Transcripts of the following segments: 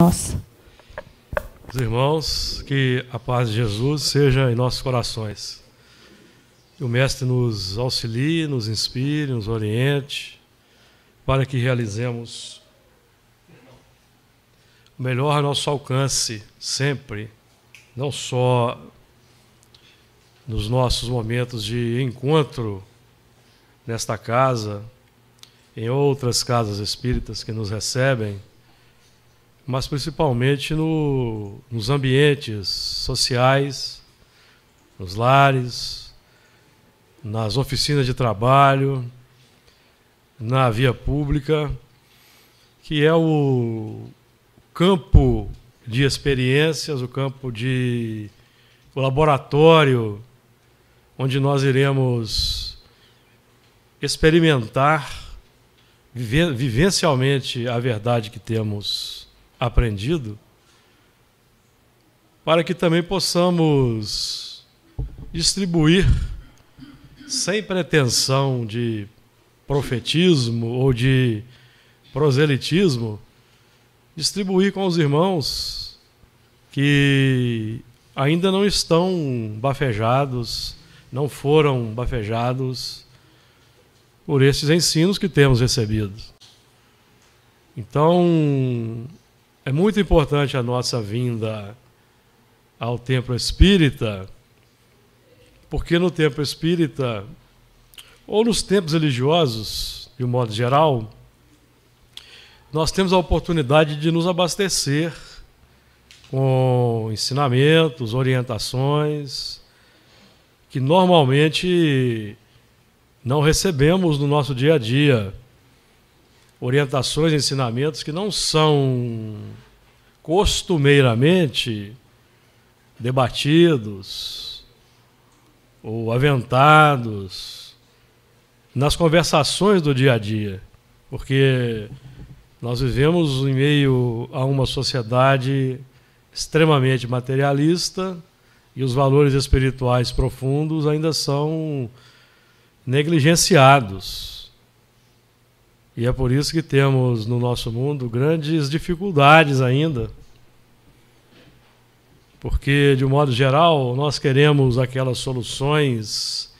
nós. Os irmãos, que a paz de Jesus seja em nossos corações. Que o Mestre nos auxilie, nos inspire, nos oriente, para que realizemos o melhor nosso alcance, sempre, não só nos nossos momentos de encontro nesta casa, em outras casas espíritas que nos recebem mas principalmente no, nos ambientes sociais, nos lares, nas oficinas de trabalho, na via pública, que é o campo de experiências, o campo de o laboratório onde nós iremos experimentar vivencialmente a verdade que temos aprendido, para que também possamos distribuir, sem pretensão de profetismo ou de proselitismo, distribuir com os irmãos que ainda não estão bafejados, não foram bafejados por esses ensinos que temos recebido. Então, é muito importante a nossa vinda ao templo espírita, porque no templo espírita, ou nos tempos religiosos, de um modo geral, nós temos a oportunidade de nos abastecer com ensinamentos, orientações, que normalmente não recebemos no nosso dia a dia orientações, ensinamentos que não são costumeiramente debatidos ou aventados nas conversações do dia a dia, porque nós vivemos em meio a uma sociedade extremamente materialista e os valores espirituais profundos ainda são negligenciados e é por isso que temos no nosso mundo grandes dificuldades ainda. Porque, de um modo geral, nós queremos aquelas soluções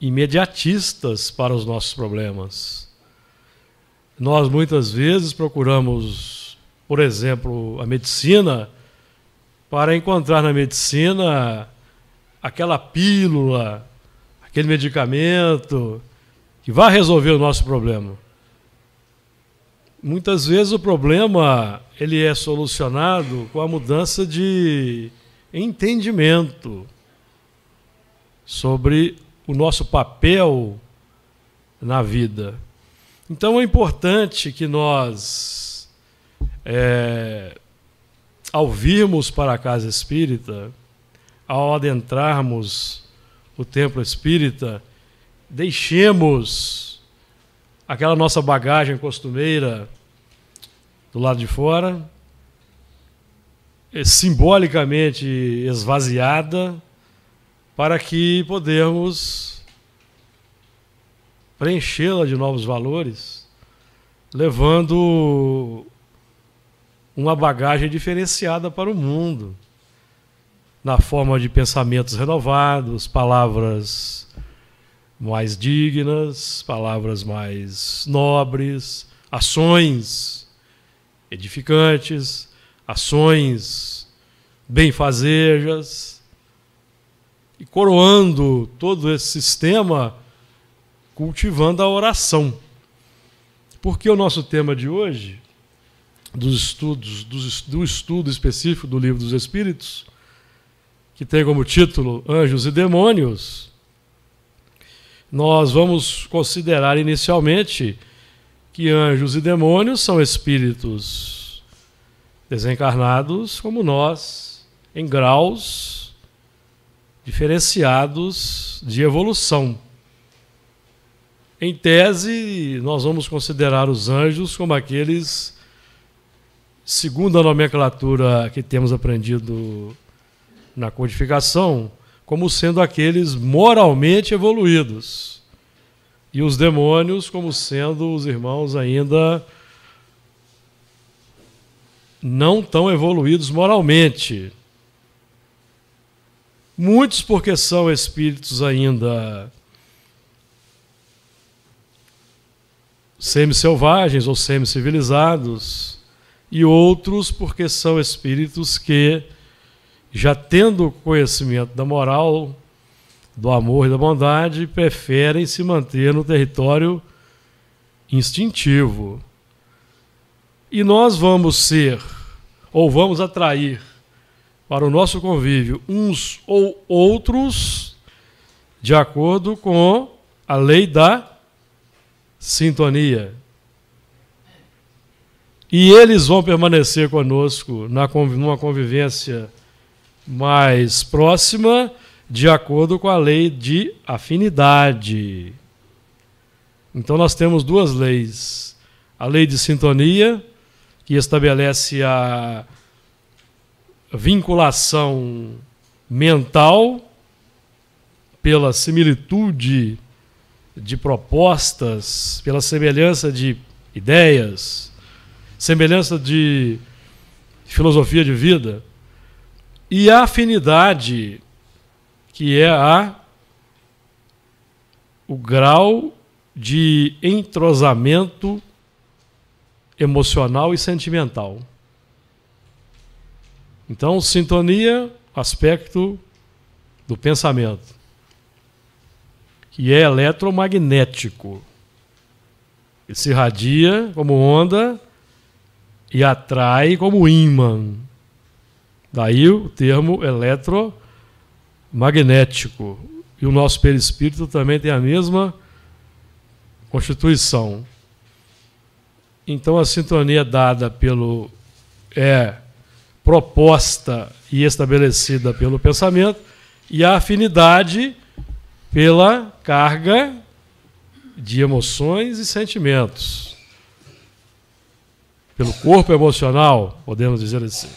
imediatistas para os nossos problemas. Nós muitas vezes procuramos, por exemplo, a medicina, para encontrar na medicina aquela pílula, aquele medicamento que vai resolver o nosso problema. Muitas vezes o problema ele é solucionado com a mudança de entendimento sobre o nosso papel na vida. Então é importante que nós, é, ao virmos para a casa espírita, ao adentrarmos o templo espírita, deixemos aquela nossa bagagem costumeira do lado de fora, eh, simbolicamente esvaziada, para que podermos preenchê-la de novos valores, levando uma bagagem diferenciada para o mundo, na forma de pensamentos renovados, palavras mais dignas, palavras mais nobres, ações edificantes, ações benfazejas. E coroando todo esse sistema, cultivando a oração. Porque o nosso tema de hoje, dos estudos, do estudo específico do Livro dos Espíritos, que tem como título Anjos e Demônios, nós vamos considerar inicialmente que anjos e demônios são espíritos desencarnados como nós, em graus diferenciados de evolução. Em tese, nós vamos considerar os anjos como aqueles, segundo a nomenclatura que temos aprendido na codificação, como sendo aqueles moralmente evoluídos, e os demônios como sendo os irmãos ainda não tão evoluídos moralmente. Muitos, porque são espíritos ainda semi-selvagens ou semi-civilizados, e outros porque são espíritos que já tendo conhecimento da moral, do amor e da bondade, preferem se manter no território instintivo. E nós vamos ser, ou vamos atrair para o nosso convívio uns ou outros, de acordo com a lei da sintonia. E eles vão permanecer conosco na, numa convivência mais próxima de acordo com a lei de afinidade. Então nós temos duas leis: a lei de sintonia, que estabelece a vinculação mental pela similitude de propostas, pela semelhança de ideias, semelhança de filosofia de vida e a afinidade, que é a o grau de entrosamento emocional e sentimental. Então, sintonia, aspecto do pensamento, que é eletromagnético. Ele se irradia como onda e atrai como ímã. Daí o termo eletromagnético. E o nosso perispírito também tem a mesma constituição. Então a sintonia dada pelo é proposta e estabelecida pelo pensamento e a afinidade pela carga de emoções e sentimentos. Pelo corpo emocional, podemos dizer assim.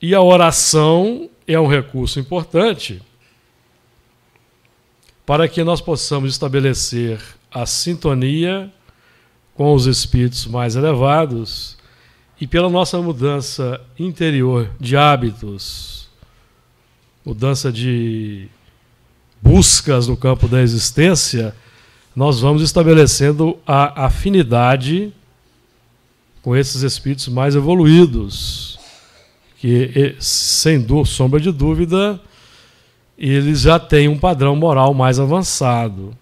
E a oração é um recurso importante para que nós possamos estabelecer a sintonia com os espíritos mais elevados e pela nossa mudança interior de hábitos, mudança de buscas no campo da existência, nós vamos estabelecendo a afinidade com esses espíritos mais evoluídos que, sem sombra de dúvida, eles já têm um padrão moral mais avançado.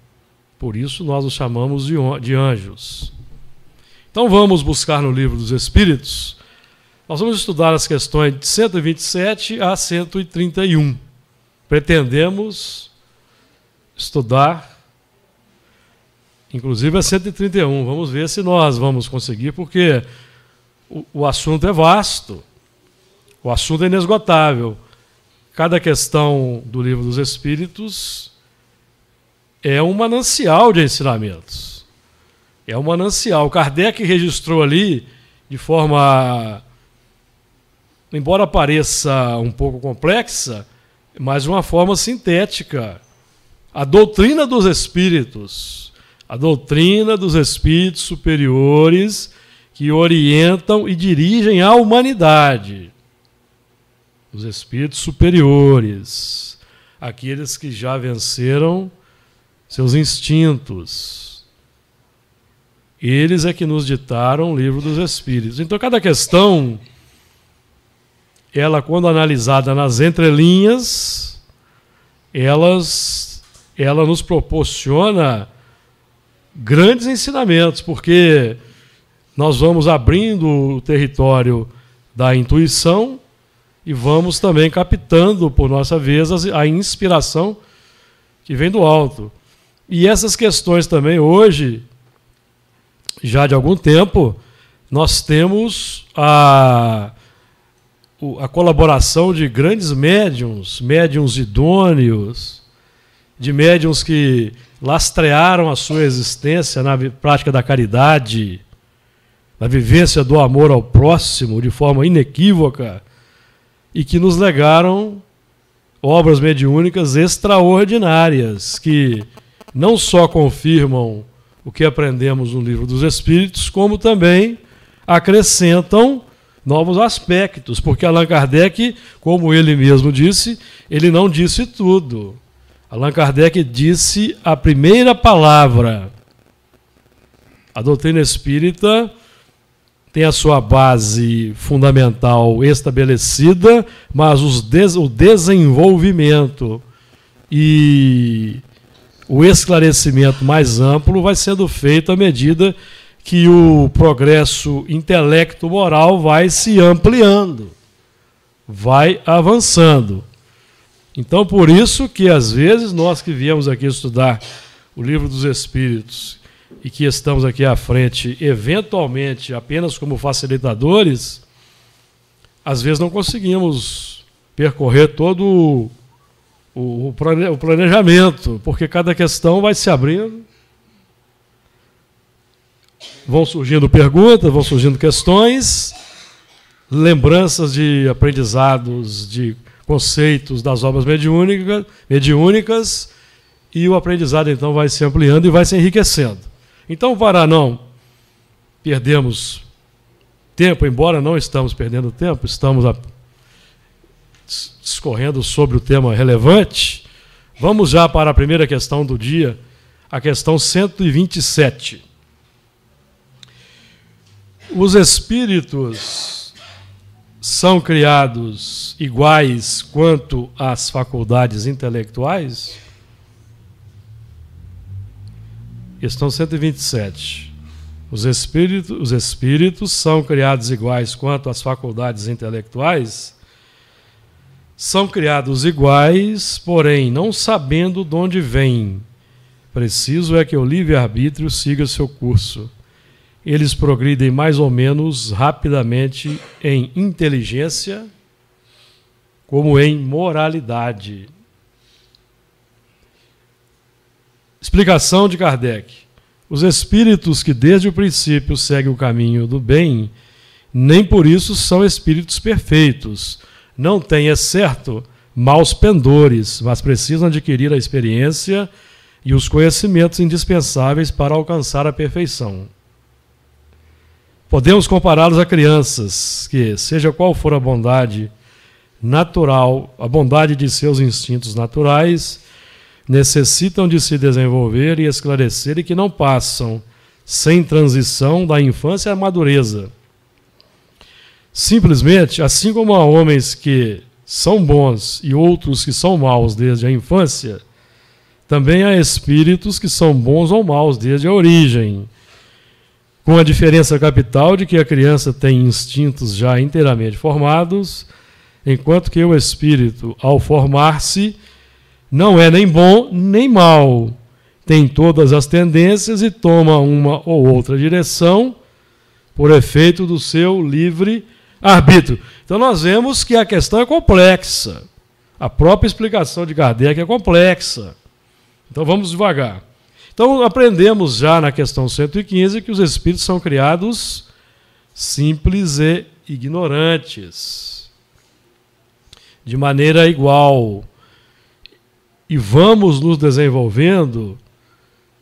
Por isso nós os chamamos de anjos. Então vamos buscar no livro dos Espíritos. Nós vamos estudar as questões de 127 a 131. Pretendemos estudar, inclusive a 131. Vamos ver se nós vamos conseguir, porque o, o assunto é vasto. O assunto é inesgotável. Cada questão do livro dos Espíritos é um manancial de ensinamentos. É um manancial. Kardec registrou ali, de forma. Embora pareça um pouco complexa, mas de uma forma sintética. A doutrina dos espíritos. A doutrina dos espíritos superiores que orientam e dirigem a humanidade os espíritos superiores, aqueles que já venceram seus instintos. Eles é que nos ditaram o livro dos espíritos. Então, cada questão, ela, quando analisada nas entrelinhas, elas, ela nos proporciona grandes ensinamentos, porque nós vamos abrindo o território da intuição e vamos também captando, por nossa vez, a inspiração que vem do alto. E essas questões também, hoje, já de algum tempo, nós temos a, a colaboração de grandes médiums, médiums idôneos, de médiums que lastrearam a sua existência na prática da caridade, na vivência do amor ao próximo de forma inequívoca e que nos legaram obras mediúnicas extraordinárias, que não só confirmam o que aprendemos no livro dos Espíritos, como também acrescentam novos aspectos, porque Allan Kardec, como ele mesmo disse, ele não disse tudo. Allan Kardec disse a primeira palavra. A doutrina espírita tem a sua base fundamental estabelecida, mas des o desenvolvimento e o esclarecimento mais amplo vai sendo feito à medida que o progresso intelecto-moral vai se ampliando, vai avançando. Então, por isso que às vezes nós que viemos aqui estudar o livro dos Espíritos, e que estamos aqui à frente, eventualmente apenas como facilitadores, às vezes não conseguimos percorrer todo o, planejamento, porque cada questão vai se abrindo, vão surgindo perguntas, vão surgindo questões, lembranças de aprendizados, de conceitos das obras mediúnicas, mediúnicas e o aprendizado então vai se ampliando e vai se enriquecendo. Então, para não perdemos tempo, embora não estamos perdendo tempo, estamos discorrendo sobre o tema relevante, vamos já para a primeira questão do dia, a questão 127. Os espíritos são criados iguais quanto às faculdades intelectuais? Questão 127. Os espíritos, os espíritos são criados iguais quanto às faculdades intelectuais? São criados iguais, porém, não sabendo de onde vêm. Preciso é que o livre-arbítrio siga seu curso. Eles progridem mais ou menos rapidamente em inteligência, como em moralidade. Explicação de Kardec. Os espíritos que desde o princípio seguem o caminho do bem, nem por isso são espíritos perfeitos. Não têm, é certo, maus pendores, mas precisam adquirir a experiência e os conhecimentos indispensáveis para alcançar a perfeição. Podemos compará-los a crianças que, seja qual for a bondade natural, a bondade de seus instintos naturais, necessitam de se desenvolver e esclarecer e que não passam sem transição da infância à madureza. Simplesmente, assim como há homens que são bons e outros que são maus desde a infância, também há espíritos que são bons ou maus desde a origem. Com a diferença capital de que a criança tem instintos já inteiramente formados, enquanto que o espírito, ao formar-se, não é nem bom nem mal. Tem todas as tendências e toma uma ou outra direção por efeito do seu livre arbítrio. Então nós vemos que a questão é complexa. A própria explicação de Kardec é complexa. Então vamos devagar. Então aprendemos já na questão 115 que os espíritos são criados simples e ignorantes. De maneira igual e vamos nos desenvolvendo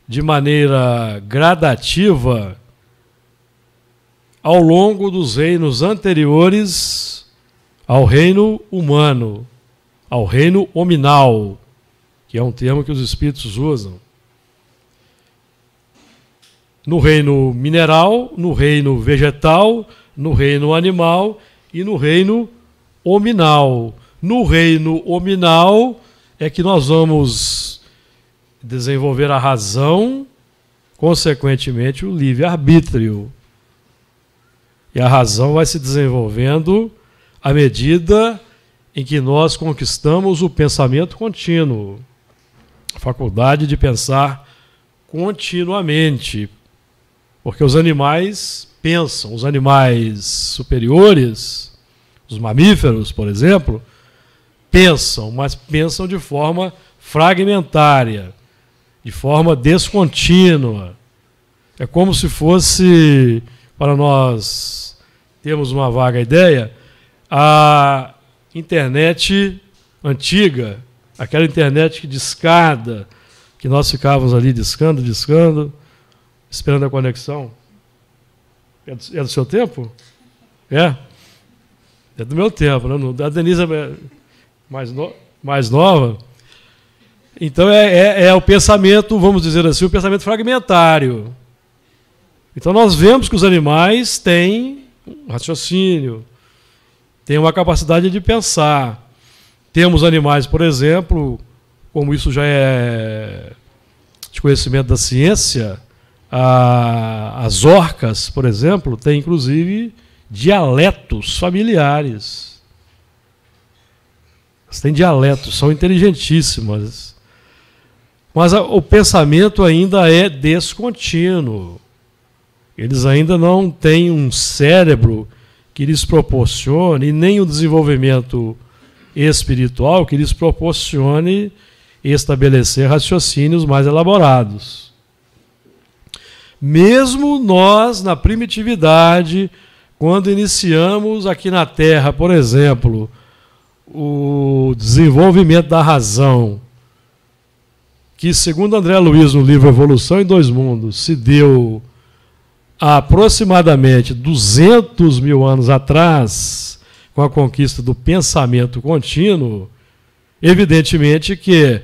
de maneira gradativa ao longo dos reinos anteriores ao reino humano, ao reino hominal, que é um termo que os espíritos usam. No reino mineral, no reino vegetal, no reino animal e no reino hominal. No reino hominal, é que nós vamos desenvolver a razão, consequentemente, o livre-arbítrio. E a razão vai se desenvolvendo à medida em que nós conquistamos o pensamento contínuo, a faculdade de pensar continuamente. Porque os animais pensam, os animais superiores, os mamíferos, por exemplo, pensam, mas pensam de forma fragmentária, de forma descontínua. É como se fosse, para nós termos uma vaga ideia, a internet antiga, aquela internet que discada, que nós ficávamos ali discando, discando, esperando a conexão. É do, é do seu tempo? É? É do meu tempo, né? A Denise é mais, no, mais nova. Então é, é, é o pensamento, vamos dizer assim, o pensamento fragmentário. Então nós vemos que os animais têm raciocínio, têm uma capacidade de pensar. Temos animais, por exemplo, como isso já é de conhecimento da ciência, a, as orcas, por exemplo, têm inclusive dialetos familiares. Elas têm dialeto, são inteligentíssimas. Mas a, o pensamento ainda é descontínuo. Eles ainda não têm um cérebro que lhes proporcione, nem o um desenvolvimento espiritual que lhes proporcione estabelecer raciocínios mais elaborados. Mesmo nós, na primitividade, quando iniciamos aqui na Terra, por exemplo, o desenvolvimento da razão, que, segundo André Luiz, no livro Evolução em Dois Mundos, se deu há aproximadamente 200 mil anos atrás, com a conquista do pensamento contínuo, evidentemente que,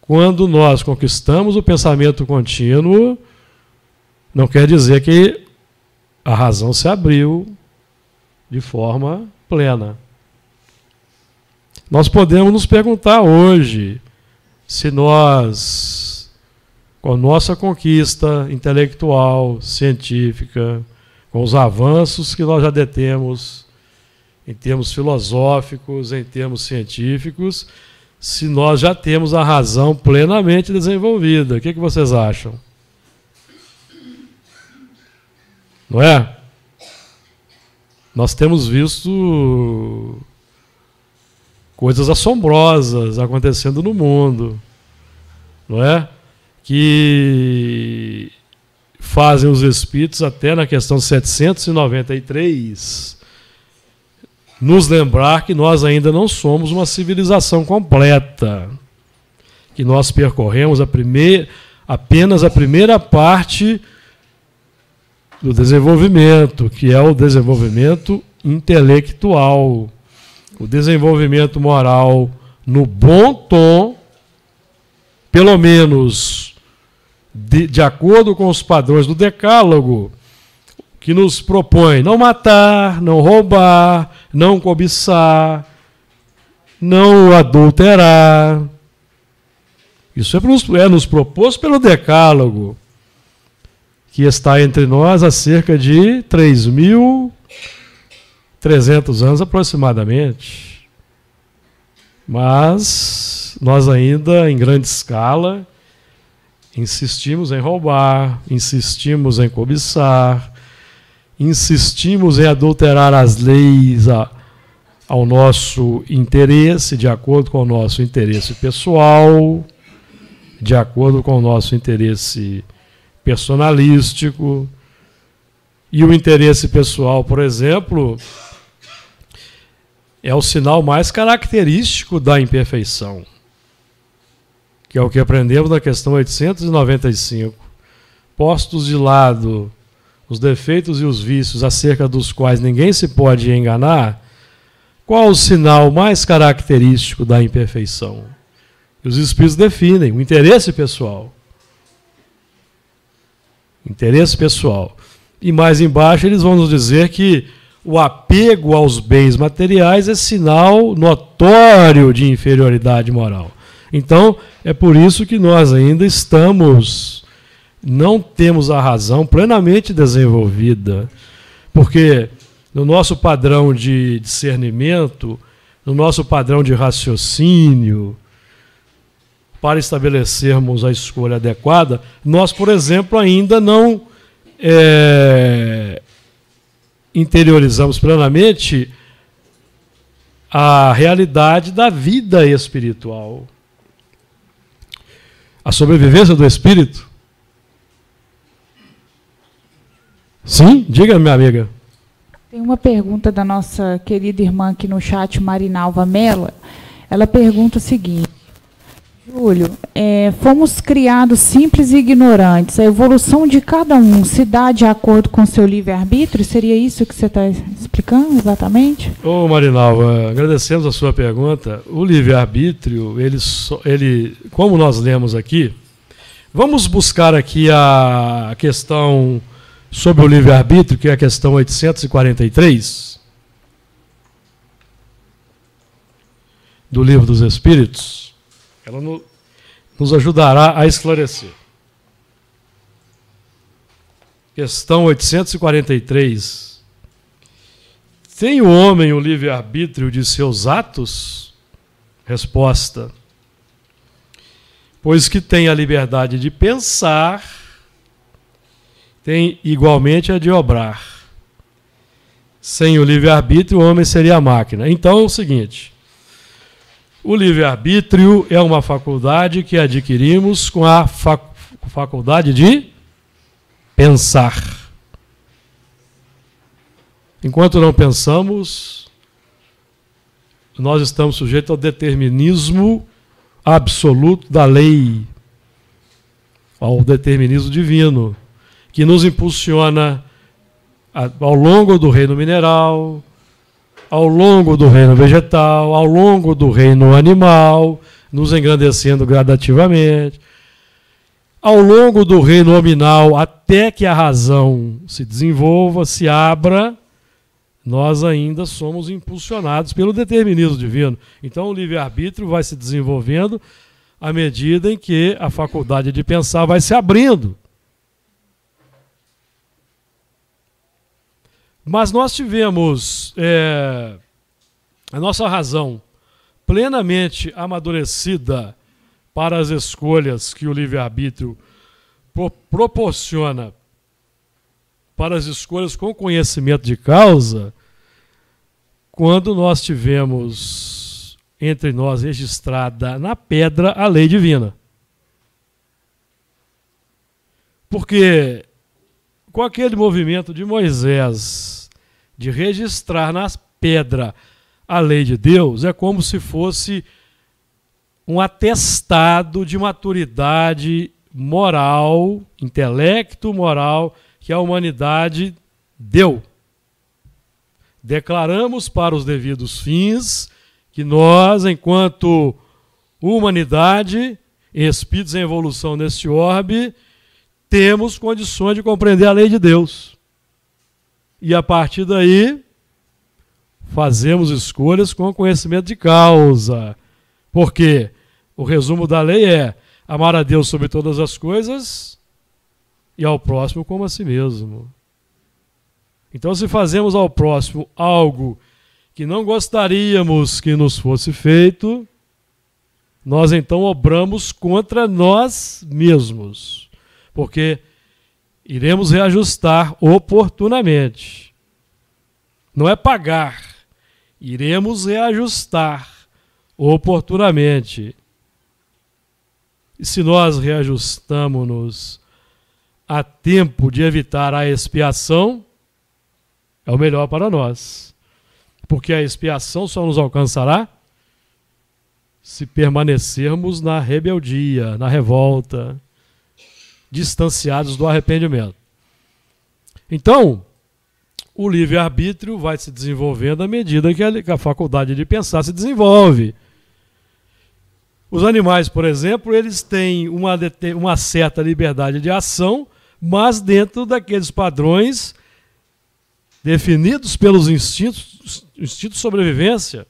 quando nós conquistamos o pensamento contínuo, não quer dizer que a razão se abriu de forma plena. Nós podemos nos perguntar hoje se nós, com a nossa conquista intelectual, científica, com os avanços que nós já detemos em termos filosóficos, em termos científicos, se nós já temos a razão plenamente desenvolvida. O que, que vocês acham? Não é? Nós temos visto coisas assombrosas acontecendo no mundo, não é? Que fazem os espíritos até na questão 793 nos lembrar que nós ainda não somos uma civilização completa, que nós percorremos a primeira, apenas a primeira parte do desenvolvimento, que é o desenvolvimento intelectual o desenvolvimento moral no bom tom, pelo menos de, de acordo com os padrões do Decálogo, que nos propõe não matar, não roubar, não cobiçar, não adulterar. Isso é nos, é nos proposto pelo Decálogo, que está entre nós há cerca de 3 mil 300 anos aproximadamente. Mas nós ainda, em grande escala, insistimos em roubar, insistimos em cobiçar, insistimos em adulterar as leis a, ao nosso interesse, de acordo com o nosso interesse pessoal, de acordo com o nosso interesse personalístico. E o interesse pessoal, por exemplo, é o sinal mais característico da imperfeição, que é o que aprendemos na questão 895. Postos de lado os defeitos e os vícios acerca dos quais ninguém se pode enganar, qual o sinal mais característico da imperfeição? os espíritos definem o interesse pessoal. Interesse pessoal. E mais embaixo eles vão nos dizer que o apego aos bens materiais é sinal notório de inferioridade moral. Então, é por isso que nós ainda estamos, não temos a razão plenamente desenvolvida, porque no nosso padrão de discernimento, no nosso padrão de raciocínio, para estabelecermos a escolha adequada, nós, por exemplo, ainda não é, interiorizamos plenamente a realidade da vida espiritual. A sobrevivência do espírito. Sim, diga, minha amiga. Tem uma pergunta da nossa querida irmã aqui no chat, Marinalva Mela. Ela pergunta o seguinte: Júlio, é, fomos criados simples e ignorantes. A evolução de cada um se dá de acordo com seu livre-arbítrio? Seria isso que você está explicando exatamente? Ô Marinal, agradecemos a sua pergunta. O livre-arbítrio, ele, ele, como nós lemos aqui, vamos buscar aqui a questão sobre o livre-arbítrio, que é a questão 843 do Livro dos Espíritos. Ela no, nos ajudará a esclarecer. Questão 843. Tem o homem o livre-arbítrio de seus atos? Resposta. Pois que tem a liberdade de pensar, tem igualmente a de obrar. Sem o livre-arbítrio, o homem seria a máquina. Então é o seguinte: o livre-arbítrio é uma faculdade que adquirimos com a fac faculdade de pensar. Enquanto não pensamos, nós estamos sujeitos ao determinismo absoluto da lei, ao determinismo divino, que nos impulsiona ao longo do reino mineral, ao longo do reino vegetal, ao longo do reino animal, nos engrandecendo gradativamente, ao longo do reino nominal, até que a razão se desenvolva, se abra, nós ainda somos impulsionados pelo determinismo divino. Então o livre-arbítrio vai se desenvolvendo à medida em que a faculdade de pensar vai se abrindo. Mas nós tivemos é, a nossa razão plenamente amadurecida para as escolhas que o livre-arbítrio pro proporciona para as escolhas com conhecimento de causa, quando nós tivemos entre nós registrada na pedra a lei divina. Porque com aquele movimento de Moisés de registrar na pedra a lei de Deus é como se fosse um atestado de maturidade moral, intelecto moral que a humanidade deu. Declaramos para os devidos fins que nós, enquanto humanidade, espíritos em evolução neste orbe, temos condições de compreender a lei de Deus. E a partir daí, fazemos escolhas com conhecimento de causa. Porque o resumo da lei é amar a Deus sobre todas as coisas e ao próximo como a si mesmo. Então, se fazemos ao próximo algo que não gostaríamos que nos fosse feito, nós então obramos contra nós mesmos. Porque Iremos reajustar oportunamente. Não é pagar. Iremos reajustar oportunamente. E se nós reajustamos-nos a tempo de evitar a expiação, é o melhor para nós. Porque a expiação só nos alcançará se permanecermos na rebeldia, na revolta distanciados do arrependimento. Então, o livre-arbítrio vai se desenvolvendo à medida que a faculdade de pensar se desenvolve. Os animais, por exemplo, eles têm uma, uma certa liberdade de ação, mas dentro daqueles padrões definidos pelos instintos, instintos de sobrevivência.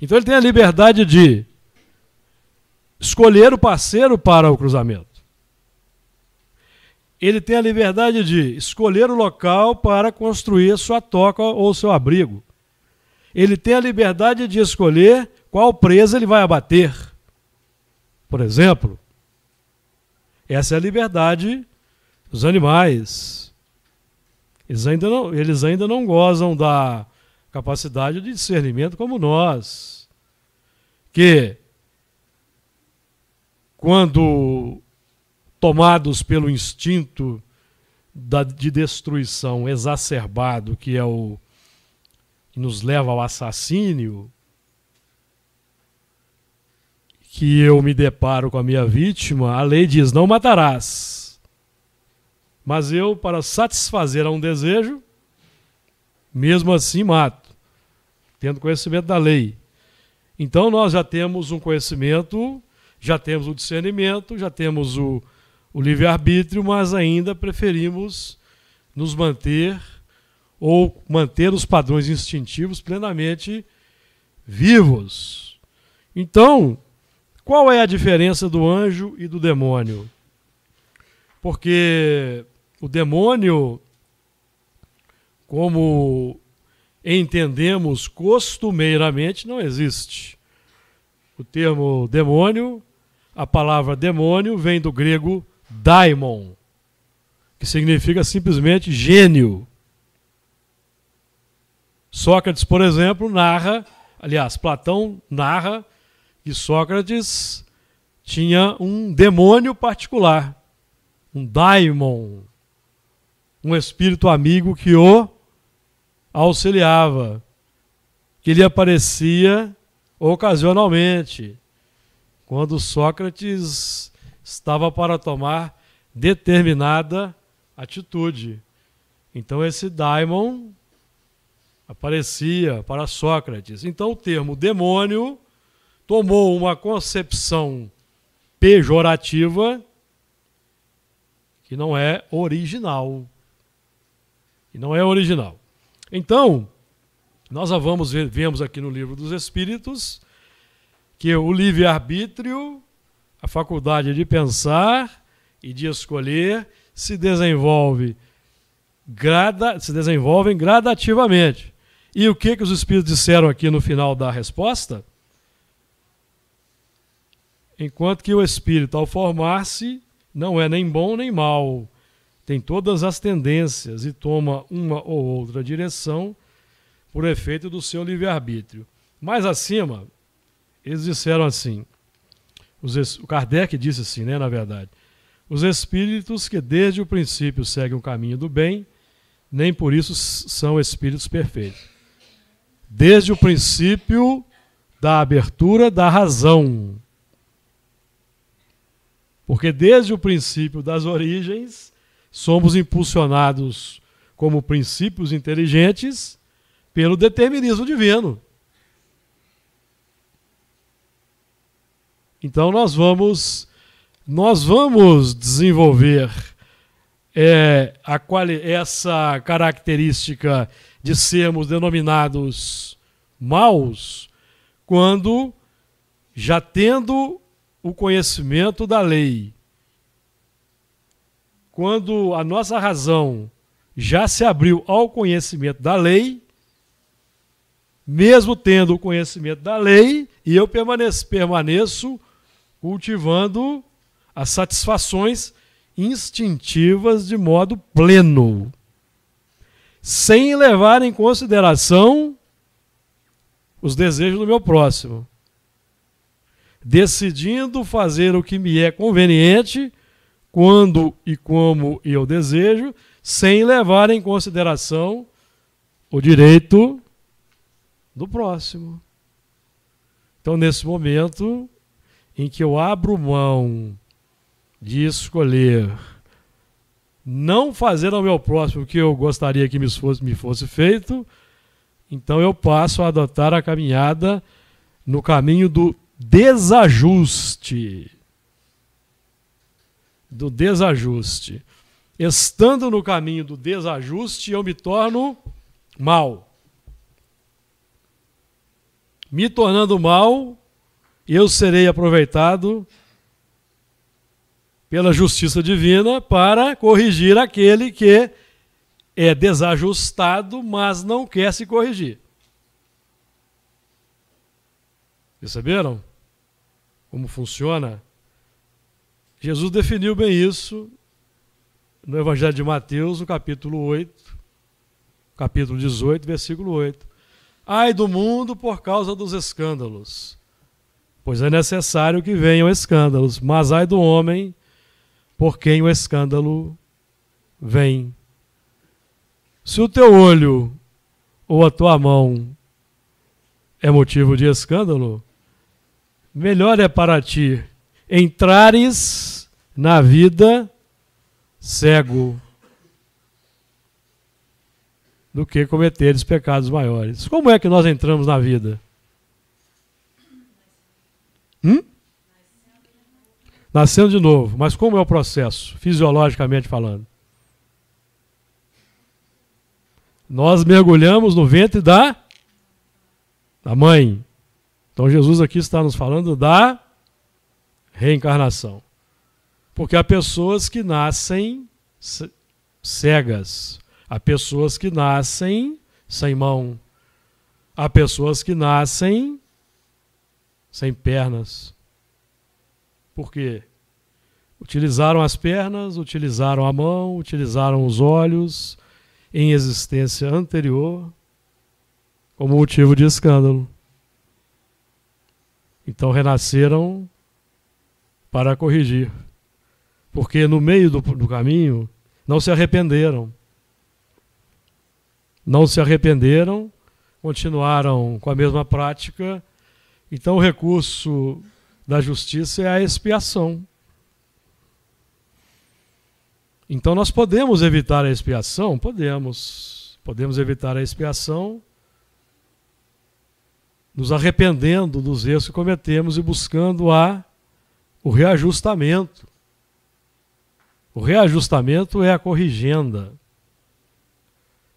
Então ele tem a liberdade de escolher o parceiro para o cruzamento ele tem a liberdade de escolher o local para construir sua toca ou seu abrigo. Ele tem a liberdade de escolher qual presa ele vai abater. Por exemplo, essa é a liberdade dos animais. Eles ainda não, eles ainda não gozam da capacidade de discernimento como nós. Que quando tomados pelo instinto da, de destruição exacerbado que é o que nos leva ao assassínio, que eu me deparo com a minha vítima, a lei diz: não matarás. Mas eu, para satisfazer a um desejo, mesmo assim mato, tendo conhecimento da lei. Então nós já temos um conhecimento, já temos o discernimento, já temos o o livre-arbítrio, mas ainda preferimos nos manter ou manter os padrões instintivos plenamente vivos. Então, qual é a diferença do anjo e do demônio? Porque o demônio, como entendemos costumeiramente, não existe. O termo demônio, a palavra demônio vem do grego daimon, que significa simplesmente gênio. Sócrates, por exemplo, narra, aliás, Platão narra que Sócrates tinha um demônio particular, um daimon, um espírito amigo que o auxiliava, que lhe aparecia ocasionalmente, quando Sócrates estava para tomar determinada atitude. Então esse daimon aparecia para Sócrates. Então o termo demônio tomou uma concepção pejorativa que não é original. Que não é original. Então, nós vamos ver, vemos aqui no livro dos Espíritos que o livre-arbítrio a faculdade de pensar e de escolher se desenvolve grada, se desenvolvem gradativamente. E o que, que os espíritos disseram aqui no final da resposta? Enquanto que o espírito, ao formar-se, não é nem bom nem mal, tem todas as tendências e toma uma ou outra direção por efeito do seu livre-arbítrio. Mais acima, eles disseram assim: os, o Kardec disse assim, né, na verdade. Os espíritos que desde o princípio seguem o caminho do bem, nem por isso são espíritos perfeitos. Desde o princípio da abertura da razão. Porque desde o princípio das origens, somos impulsionados como princípios inteligentes pelo determinismo divino. Então nós vamos nós vamos desenvolver é, a essa característica de sermos denominados maus quando já tendo o conhecimento da lei, quando a nossa razão já se abriu ao conhecimento da lei, mesmo tendo o conhecimento da lei, e eu permaneço, permaneço cultivando as satisfações instintivas de modo pleno, sem levar em consideração os desejos do meu próximo, decidindo fazer o que me é conveniente, quando e como eu desejo, sem levar em consideração o direito do próximo. Então, nesse momento, em que eu abro mão de escolher não fazer ao meu próximo o que eu gostaria que me fosse, me fosse feito, então eu passo a adotar a caminhada no caminho do desajuste. Do desajuste. Estando no caminho do desajuste, eu me torno mal. Me tornando mal, eu serei aproveitado pela justiça divina para corrigir aquele que é desajustado, mas não quer se corrigir. Perceberam como funciona? Jesus definiu bem isso no Evangelho de Mateus, no capítulo 8, capítulo 18, versículo 8. Ai do mundo por causa dos escândalos pois é necessário que venham escândalos, mas ai do homem por quem o escândalo vem. Se o teu olho ou a tua mão é motivo de escândalo, melhor é para ti entrares na vida cego do que cometeres pecados maiores. Como é que nós entramos na vida? Hum? Nascendo de novo. Mas como é o processo, fisiologicamente falando? Nós mergulhamos no ventre da, da mãe. Então Jesus aqui está nos falando da reencarnação. Porque há pessoas que nascem cegas, há pessoas que nascem sem mão, há pessoas que nascem sem pernas. Por quê? Utilizaram as pernas, utilizaram a mão, utilizaram os olhos em existência anterior como motivo de escândalo. Então renasceram para corrigir, porque no meio do, do caminho não se arrependeram. Não se arrependeram, continuaram com a mesma prática então o recurso da justiça é a expiação. Então nós podemos evitar a expiação? Podemos. Podemos evitar a expiação nos arrependendo dos erros que cometemos e buscando a o reajustamento. O reajustamento é a corrigenda.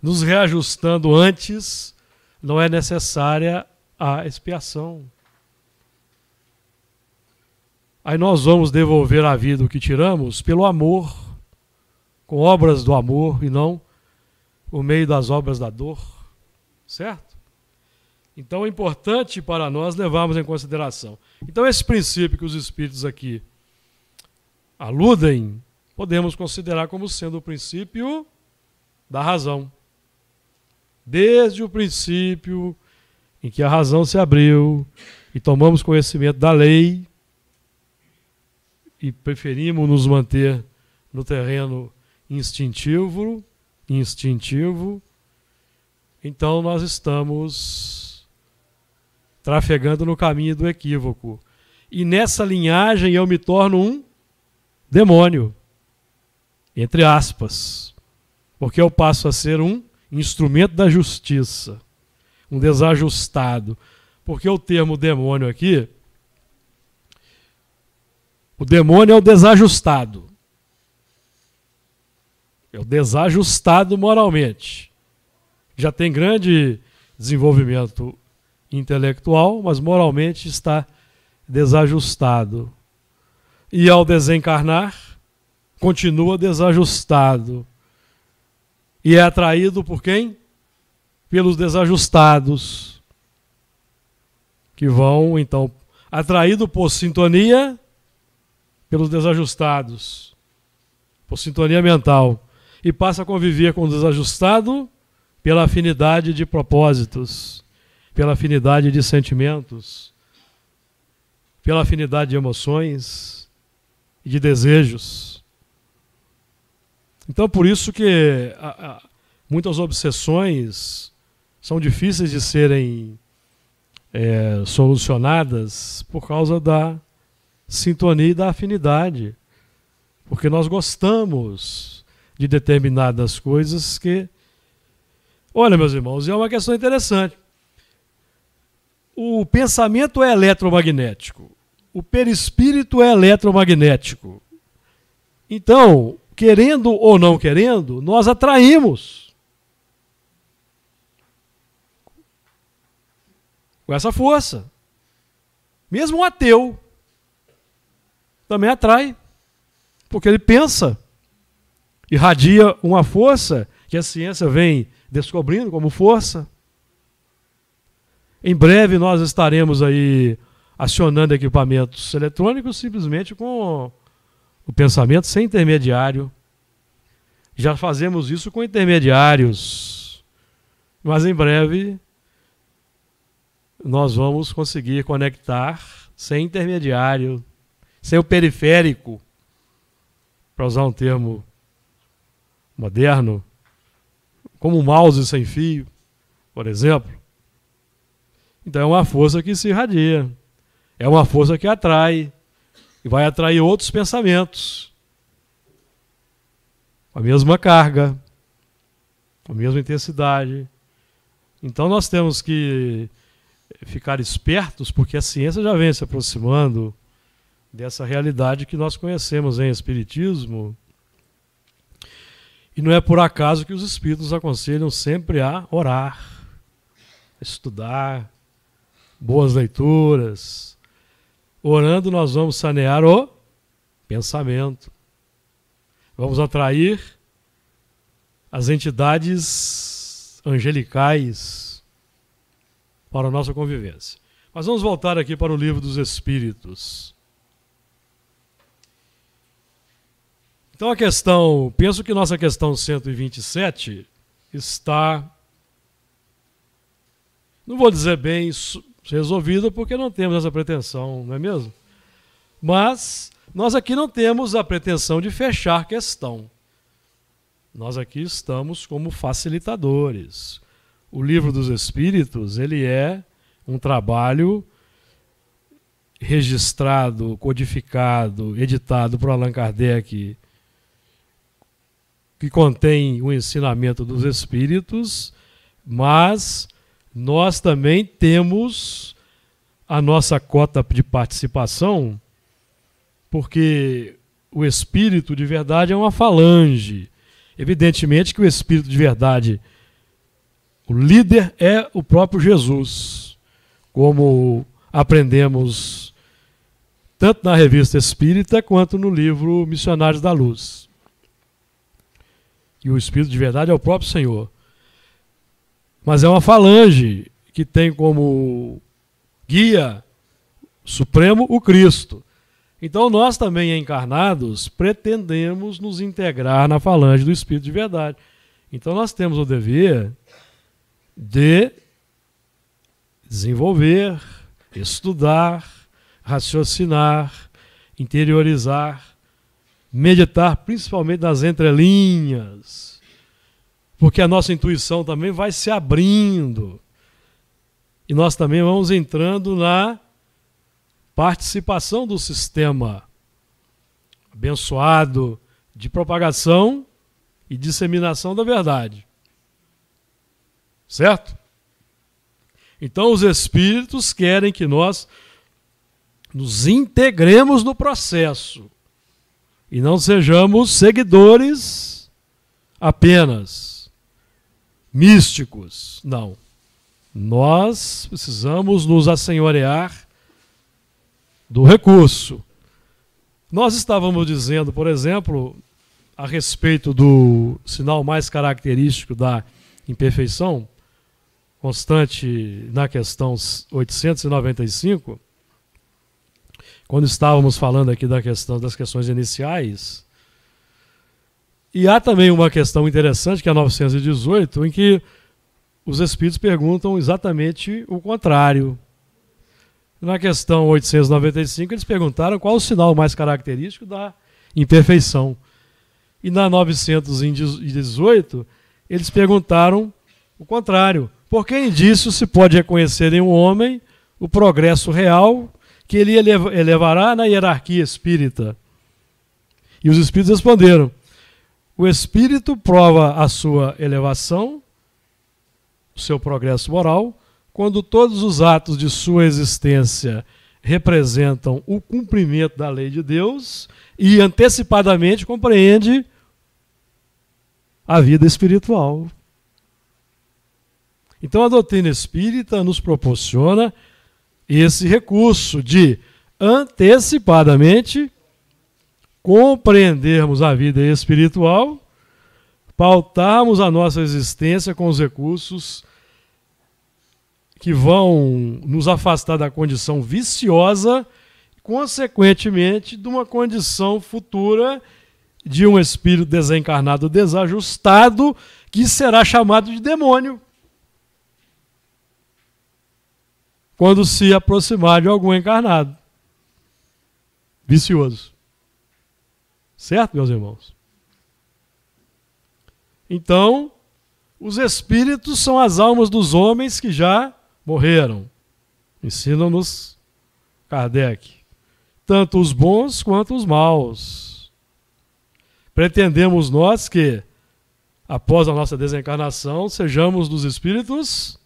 Nos reajustando antes, não é necessária a expiação. Aí nós vamos devolver à vida o que tiramos pelo amor, com obras do amor e não por meio das obras da dor, certo? Então é importante para nós levarmos em consideração. Então, esse princípio que os espíritos aqui aludem, podemos considerar como sendo o princípio da razão. Desde o princípio em que a razão se abriu e tomamos conhecimento da lei, e preferimos nos manter no terreno instintivo, instintivo, então nós estamos trafegando no caminho do equívoco. E nessa linhagem eu me torno um demônio, entre aspas, porque eu passo a ser um instrumento da justiça, um desajustado. Porque o termo demônio aqui o demônio é o desajustado. É o desajustado moralmente. Já tem grande desenvolvimento intelectual, mas moralmente está desajustado. E ao desencarnar, continua desajustado. E é atraído por quem? Pelos desajustados. Que vão, então, atraído por sintonia, pelos desajustados, por sintonia mental, e passa a conviver com o desajustado pela afinidade de propósitos, pela afinidade de sentimentos, pela afinidade de emoções e de desejos. Então, por isso que a, a, muitas obsessões são difíceis de serem é, solucionadas por causa da sintonia e da afinidade. Porque nós gostamos de determinadas coisas que. Olha, meus irmãos, é uma questão interessante. O pensamento é eletromagnético. O perispírito é eletromagnético. Então, querendo ou não querendo, nós atraímos. Com essa força. Mesmo um ateu, também atrai, porque ele pensa, irradia uma força que a ciência vem descobrindo como força. Em breve nós estaremos aí acionando equipamentos eletrônicos simplesmente com o pensamento sem intermediário. Já fazemos isso com intermediários, mas em breve nós vamos conseguir conectar sem intermediário seu periférico, para usar um termo moderno, como um mouse sem fio, por exemplo. Então é uma força que se irradia, é uma força que atrai, e vai atrair outros pensamentos, a mesma carga, a mesma intensidade. Então nós temos que ficar espertos, porque a ciência já vem se aproximando dessa realidade que nós conhecemos em Espiritismo. E não é por acaso que os Espíritos aconselham sempre a orar, estudar, boas leituras. Orando, nós vamos sanear o pensamento. Vamos atrair as entidades angelicais para a nossa convivência. Mas vamos voltar aqui para o livro dos Espíritos. Então a questão, penso que nossa questão 127 está, não vou dizer bem resolvida, porque não temos essa pretensão, não é mesmo? Mas nós aqui não temos a pretensão de fechar questão. Nós aqui estamos como facilitadores. O livro dos Espíritos, ele é um trabalho registrado, codificado, editado por Allan Kardec que contém o ensinamento dos Espíritos, mas nós também temos a nossa cota de participação, porque o Espírito de verdade é uma falange. Evidentemente que o Espírito de verdade, o líder é o próprio Jesus, como aprendemos tanto na revista Espírita quanto no livro Missionários da Luz. E o Espírito de verdade é o próprio Senhor. Mas é uma falange que tem como guia supremo o Cristo. Então nós também encarnados pretendemos nos integrar na falange do Espírito de verdade. Então nós temos o dever de desenvolver, estudar, raciocinar, interiorizar meditar principalmente nas entrelinhas, porque a nossa intuição também vai se abrindo e nós também vamos entrando na participação do sistema abençoado de propagação e disseminação da verdade. Certo? Então, os espíritos querem que nós nos integremos no processo. E não sejamos seguidores apenas místicos. Não. Nós precisamos nos assenhorear do recurso. Nós estávamos dizendo, por exemplo, a respeito do sinal mais característico da imperfeição, constante na questão 895, quando estávamos falando aqui da questão, das questões iniciais. E há também uma questão interessante, que é a 918, em que os espíritos perguntam exatamente o contrário. Na questão 895, eles perguntaram qual o sinal mais característico da imperfeição. E na 918, eles perguntaram o contrário. Por que indício se pode reconhecer em um homem o progresso real que ele elevará na hierarquia espírita? E os espíritos responderam: O espírito prova a sua elevação, o seu progresso moral, quando todos os atos de sua existência representam o cumprimento da lei de Deus e antecipadamente compreende a vida espiritual. Então a doutrina espírita nos proporciona esse recurso de antecipadamente compreendermos a vida espiritual, pautarmos a nossa existência com os recursos que vão nos afastar da condição viciosa, consequentemente, de uma condição futura de um espírito desencarnado desajustado que será chamado de demônio. quando se aproximar de algum encarnado vicioso. Certo, meus irmãos? Então, os espíritos são as almas dos homens que já morreram. Ensina-nos Kardec. Tanto os bons quanto os maus. Pretendemos nós que, após a nossa desencarnação, sejamos dos espíritos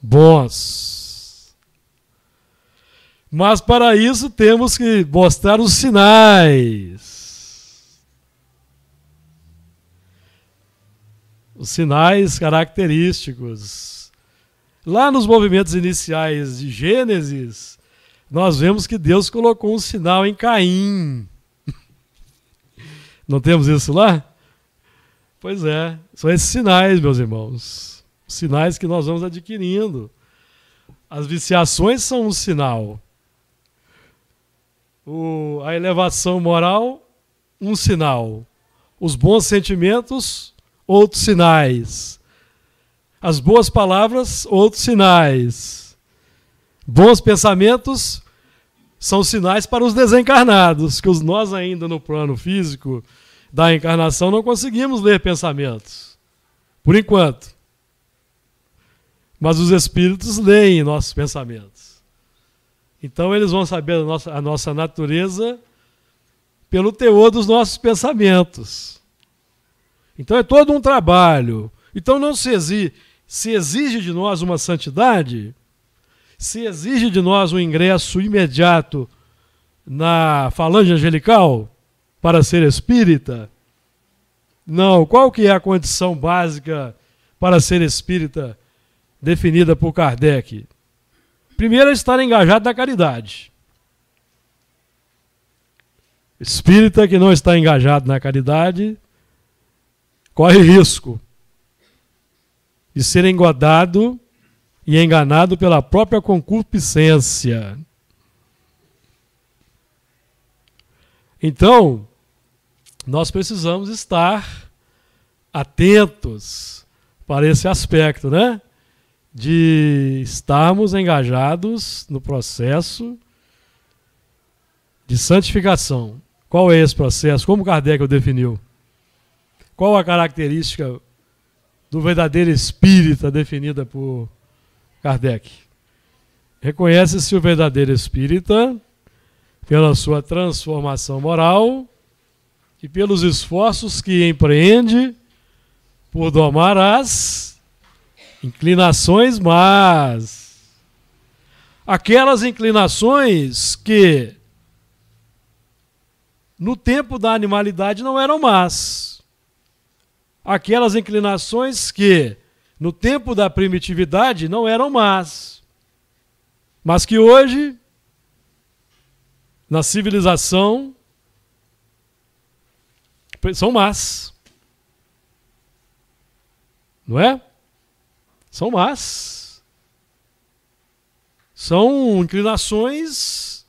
bons. Mas para isso temos que mostrar os sinais. Os sinais característicos. Lá nos movimentos iniciais de Gênesis, nós vemos que Deus colocou um sinal em Caim. Não temos isso lá? Pois é, são esses sinais, meus irmãos. Sinais que nós vamos adquirindo. As viciações são um sinal o, a elevação moral, um sinal. Os bons sentimentos, outros sinais. As boas palavras, outros sinais. Bons pensamentos são sinais para os desencarnados, que os nós ainda no plano físico da encarnação não conseguimos ler pensamentos. Por enquanto. Mas os espíritos leem nossos pensamentos. Então eles vão saber a nossa, a nossa natureza pelo teor dos nossos pensamentos. Então é todo um trabalho. Então não se exige, se exige de nós uma santidade, se exige de nós um ingresso imediato na falange angelical para ser espírita? Não. Qual que é a condição básica para ser espírita definida por Kardec? Primeiro é estar engajado na caridade. Espírita que não está engajado na caridade corre risco de ser engodado e enganado pela própria concupiscência. Então, nós precisamos estar atentos para esse aspecto, né? de estarmos engajados no processo de santificação. Qual é esse processo? Como Kardec o definiu? Qual a característica do verdadeiro espírita definida por Kardec? Reconhece-se o verdadeiro espírita pela sua transformação moral e pelos esforços que empreende por domar as Inclinações más. Aquelas inclinações que no tempo da animalidade não eram más. Aquelas inclinações que no tempo da primitividade não eram más. Mas que hoje, na civilização, são más. Não é? São más. São inclinações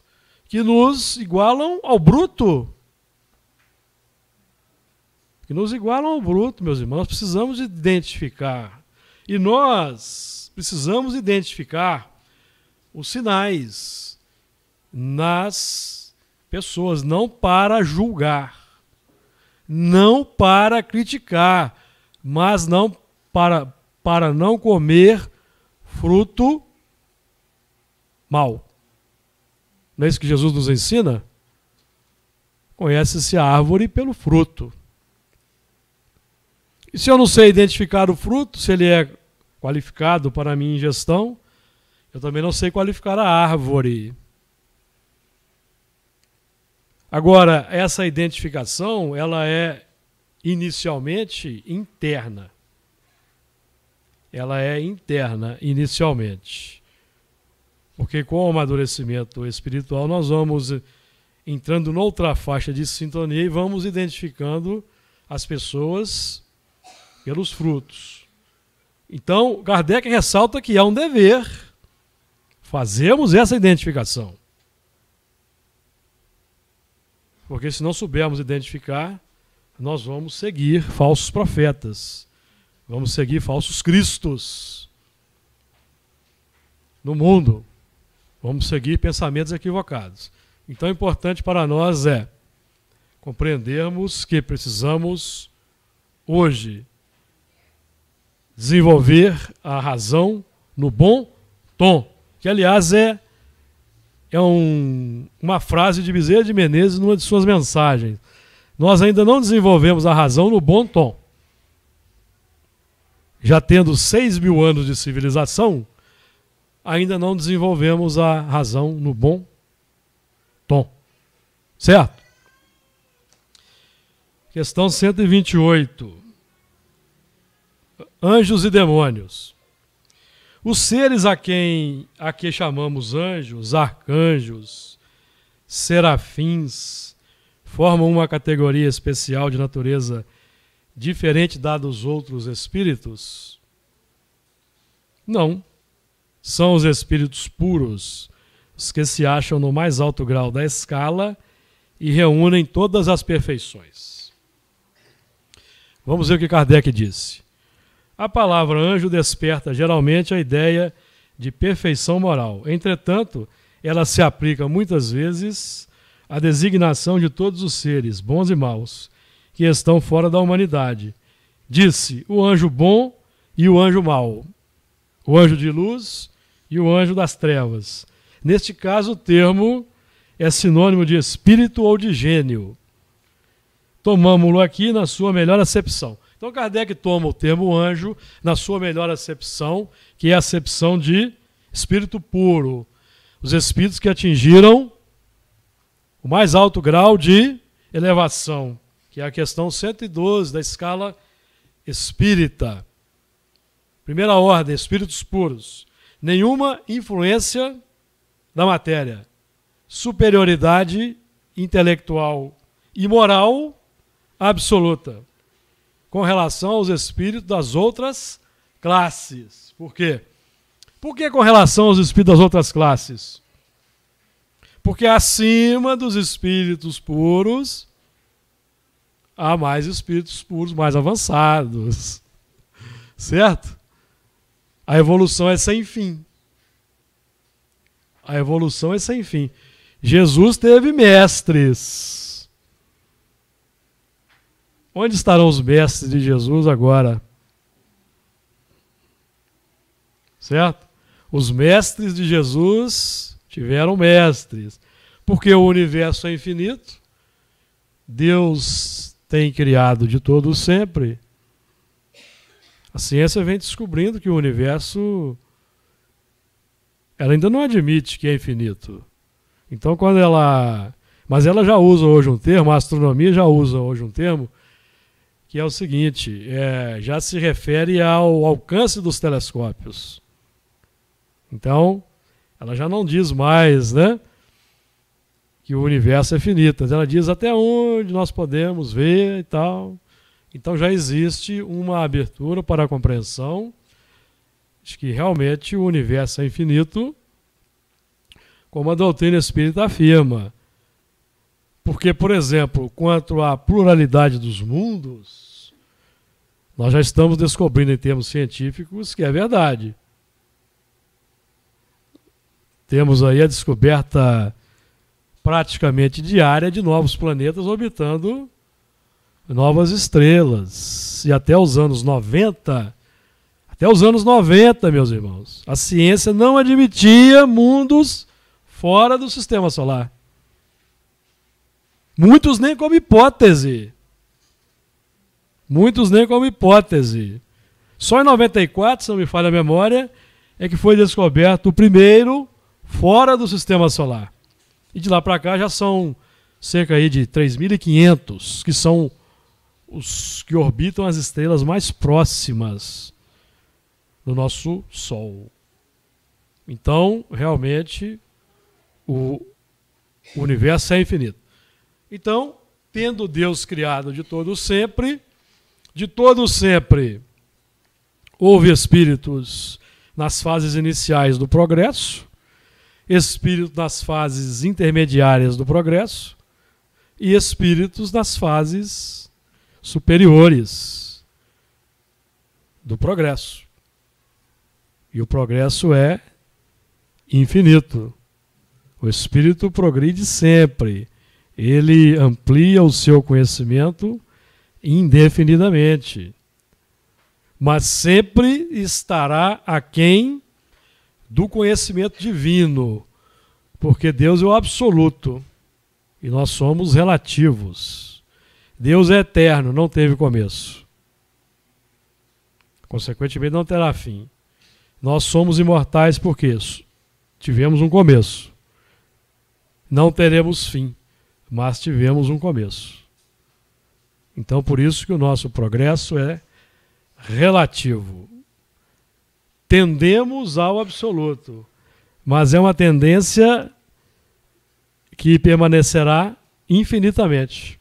que nos igualam ao bruto. Que nos igualam ao bruto, meus irmãos. Nós precisamos identificar. E nós precisamos identificar os sinais nas pessoas, não para julgar, não para criticar, mas não para para não comer fruto mal. Não é isso que Jesus nos ensina? Conhece-se a árvore pelo fruto. E se eu não sei identificar o fruto, se ele é qualificado para a minha ingestão, eu também não sei qualificar a árvore. Agora, essa identificação, ela é inicialmente interna ela é interna inicialmente. Porque com o amadurecimento espiritual nós vamos entrando noutra faixa de sintonia e vamos identificando as pessoas pelos frutos. Então, Kardec ressalta que é um dever fazermos essa identificação. Porque se não soubermos identificar, nós vamos seguir falsos profetas Vamos seguir falsos cristos no mundo. Vamos seguir pensamentos equivocados. Então, o importante para nós é compreendermos que precisamos hoje desenvolver a razão no bom tom, que aliás é é um, uma frase de Bezerra de Menezes numa de suas mensagens. Nós ainda não desenvolvemos a razão no bom tom já tendo 6 mil anos de civilização, ainda não desenvolvemos a razão no bom tom. Certo? Questão 128. Anjos e demônios. Os seres a quem a que chamamos anjos, arcanjos, serafins, formam uma categoria especial de natureza diferente da dos outros espíritos? Não. São os espíritos puros, os que se acham no mais alto grau da escala e reúnem todas as perfeições. Vamos ver o que Kardec disse. A palavra anjo desperta geralmente a ideia de perfeição moral. Entretanto, ela se aplica muitas vezes à designação de todos os seres, bons e maus, que estão fora da humanidade. Disse o anjo bom e o anjo mau, o anjo de luz e o anjo das trevas. Neste caso, o termo é sinônimo de espírito ou de gênio. Tomamos-lo aqui na sua melhor acepção. Então, Kardec toma o termo anjo na sua melhor acepção, que é a acepção de espírito puro. Os espíritos que atingiram o mais alto grau de elevação que é a questão 112 da escala espírita. Primeira ordem, espíritos puros. Nenhuma influência da matéria. Superioridade intelectual e moral absoluta com relação aos espíritos das outras classes. Por quê? Por que com relação aos espíritos das outras classes? Porque acima dos espíritos puros há mais espíritos puros mais avançados. Certo? A evolução é sem fim. A evolução é sem fim. Jesus teve mestres. Onde estarão os mestres de Jesus agora? Certo? Os mestres de Jesus tiveram mestres. Porque o universo é infinito, Deus tem criado de todo sempre, a ciência vem descobrindo que o universo ela ainda não admite que é infinito. Então quando ela, mas ela já usa hoje um termo, a astronomia já usa hoje um termo que é o seguinte, é, já se refere ao alcance dos telescópios. Então, ela já não diz mais, né? que o universo é finito. Ela diz até onde nós podemos ver e tal. Então já existe uma abertura para a compreensão de que realmente o universo é infinito, como a doutrina espírita afirma. Porque, por exemplo, quanto à pluralidade dos mundos, nós já estamos descobrindo em termos científicos que é verdade. Temos aí a descoberta praticamente diária de novos planetas orbitando novas estrelas. E até os anos 90, até os anos 90, meus irmãos, a ciência não admitia mundos fora do sistema solar. Muitos nem como hipótese. Muitos nem como hipótese. Só em 94, se não me falha a memória, é que foi descoberto o primeiro fora do sistema solar. E de lá para cá já são cerca aí de 3.500, que são os que orbitam as estrelas mais próximas do nosso Sol. Então, realmente, o universo é infinito. Então, tendo Deus criado de todo sempre, de todo sempre houve espíritos nas fases iniciais do progresso, espíritos nas fases intermediárias do progresso e espíritos nas fases superiores do progresso. E o progresso é infinito. O espírito progride sempre. Ele amplia o seu conhecimento indefinidamente. Mas sempre estará a quem do conhecimento divino, porque Deus é o absoluto e nós somos relativos. Deus é eterno, não teve começo. Consequentemente, não terá fim. Nós somos imortais porque tivemos um começo. Não teremos fim, mas tivemos um começo. Então, por isso que o nosso progresso é relativo tendemos ao absoluto, mas é uma tendência que permanecerá infinitamente.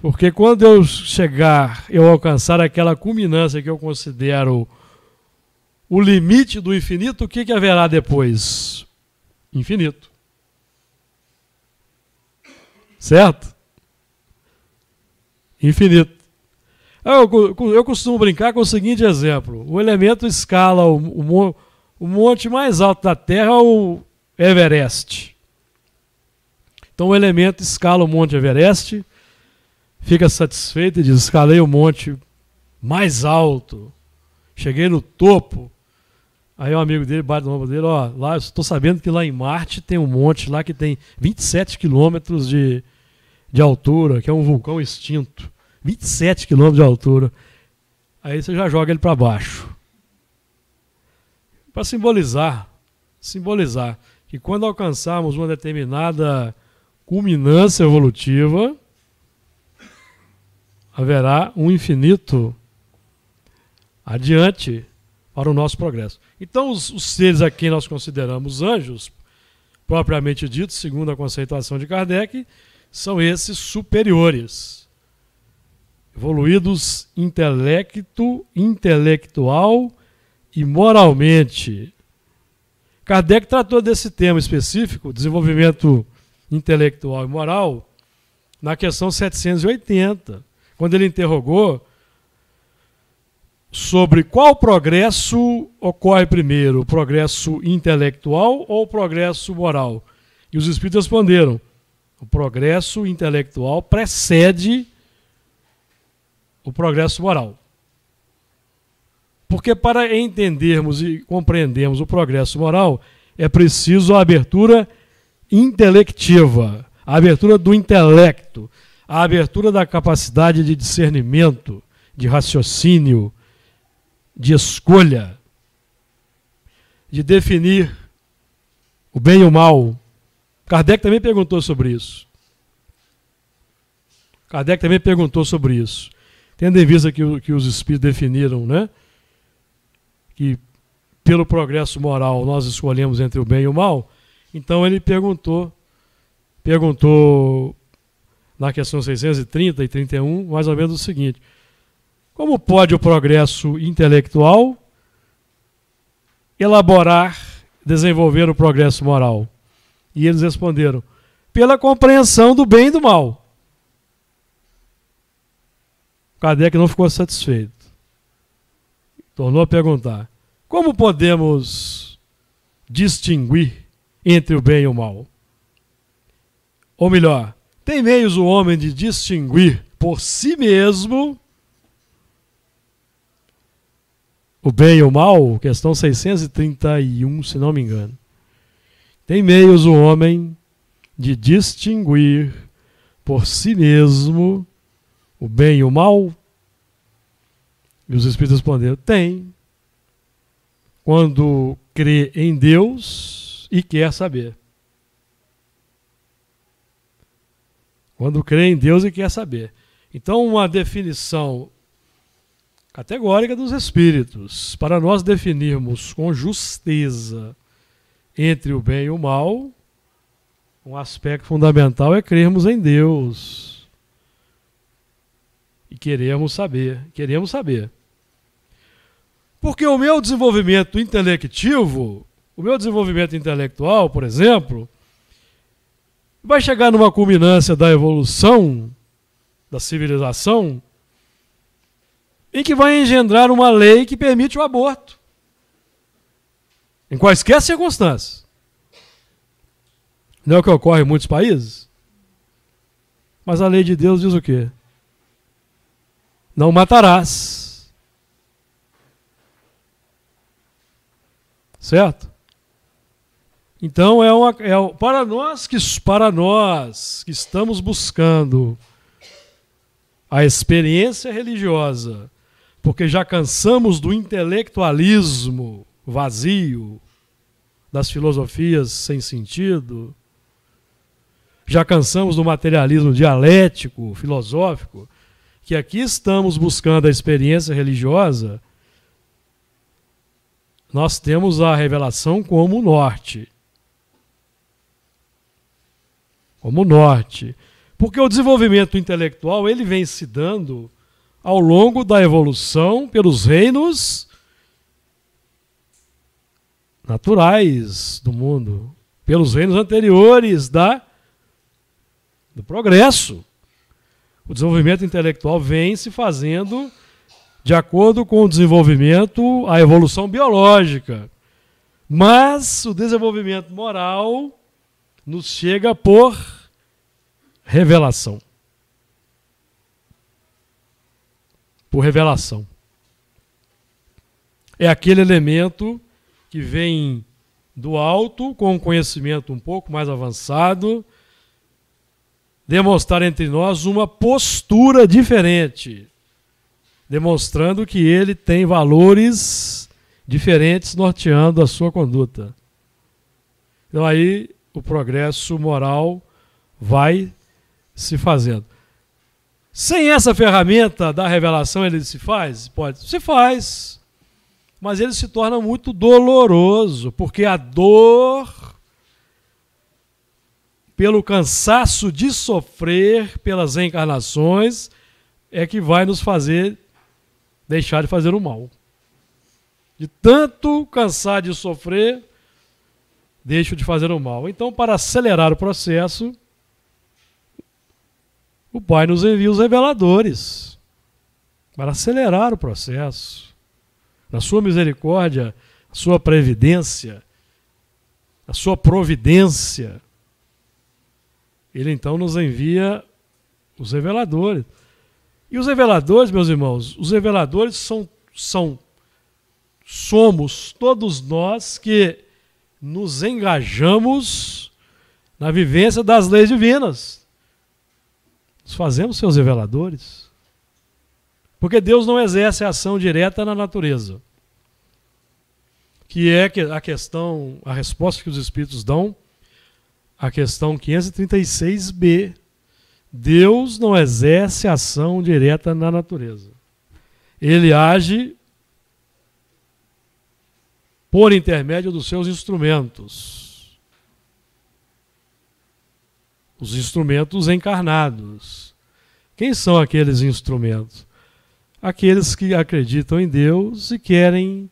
Porque quando eu chegar, eu alcançar aquela culminância que eu considero o limite do infinito, o que, que haverá depois? Infinito. Certo? Infinito. Ah, eu, eu costumo brincar com o seguinte exemplo: o elemento escala o, o, o monte mais alto da Terra, o Everest. Então o elemento escala o monte Everest, fica satisfeito e diz: escalei o monte mais alto, cheguei no topo. Aí um amigo dele bate no ombro dele, ó, lá estou sabendo que lá em Marte tem um monte lá que tem 27 quilômetros de, de altura, que é um vulcão extinto. 27 quilômetros de altura. Aí você já joga ele para baixo. Para simbolizar, simbolizar que quando alcançarmos uma determinada culminância evolutiva, haverá um infinito adiante para o nosso progresso. Então, os, os seres a quem nós consideramos anjos, propriamente dito, segundo a conceituação de Kardec, são esses superiores evoluídos intelecto, intelectual e moralmente. Kardec tratou desse tema específico, desenvolvimento intelectual e moral, na questão 780, quando ele interrogou sobre qual progresso ocorre primeiro, o progresso intelectual ou o progresso moral. E os espíritos responderam: o progresso intelectual precede o progresso moral. Porque para entendermos e compreendermos o progresso moral, é preciso a abertura intelectiva, a abertura do intelecto, a abertura da capacidade de discernimento, de raciocínio, de escolha, de definir o bem e o mal. Kardec também perguntou sobre isso. Kardec também perguntou sobre isso. Tendo em vista que, que os espíritos definiram, né? Que pelo progresso moral nós escolhemos entre o bem e o mal, então ele perguntou, perguntou na questão 630 e 31, mais ou menos o seguinte: Como pode o progresso intelectual elaborar, desenvolver o progresso moral? E eles responderam: pela compreensão do bem e do mal. Kardec não ficou satisfeito. Tornou a perguntar: como podemos distinguir entre o bem e o mal? Ou melhor, tem meios o homem de distinguir por si mesmo o bem e o mal? Questão 631, se não me engano. Tem meios o homem de distinguir por si mesmo o bem e o mal? E os Espíritos responderam: tem. Quando crê em Deus e quer saber. Quando crê em Deus e quer saber. Então, uma definição categórica dos espíritos. Para nós definirmos com justeza entre o bem e o mal, um aspecto fundamental é crermos em Deus. Queremos saber, queremos saber. Porque o meu desenvolvimento intelectivo, o meu desenvolvimento intelectual, por exemplo, vai chegar numa culminância da evolução, da civilização, em que vai engendrar uma lei que permite o aborto. Em quaisquer circunstâncias. Não é o que ocorre em muitos países? Mas a lei de Deus diz o quê? Não matarás. Certo? Então é uma, é, para nós que para nós que estamos buscando a experiência religiosa, porque já cansamos do intelectualismo vazio, das filosofias sem sentido, já cansamos do materialismo dialético, filosófico, que aqui estamos buscando a experiência religiosa, nós temos a revelação como norte. Como norte. Porque o desenvolvimento intelectual ele vem se dando ao longo da evolução pelos reinos naturais do mundo, pelos reinos anteriores da do progresso. O desenvolvimento intelectual vem se fazendo de acordo com o desenvolvimento, a evolução biológica. Mas o desenvolvimento moral nos chega por revelação. Por revelação. É aquele elemento que vem do alto, com um conhecimento um pouco mais avançado, demonstrar entre nós uma postura diferente, demonstrando que ele tem valores diferentes norteando a sua conduta. Então aí o progresso moral vai se fazendo. Sem essa ferramenta da revelação ele se faz? Pode, se faz. Mas ele se torna muito doloroso, porque a dor pelo cansaço de sofrer pelas encarnações, é que vai nos fazer deixar de fazer o mal. De tanto cansar de sofrer, deixo de fazer o mal. Então, para acelerar o processo, o Pai nos envia os reveladores para acelerar o processo. Na sua misericórdia, a sua previdência, a sua providência, ele então nos envia os reveladores. E os reveladores, meus irmãos, os reveladores são, são somos todos nós que nos engajamos na vivência das leis divinas. Nos fazemos seus reveladores. Porque Deus não exerce ação direta na natureza. Que é a questão, a resposta que os espíritos dão a questão 536b. Deus não exerce ação direta na natureza. Ele age por intermédio dos seus instrumentos. Os instrumentos encarnados. Quem são aqueles instrumentos? Aqueles que acreditam em Deus e querem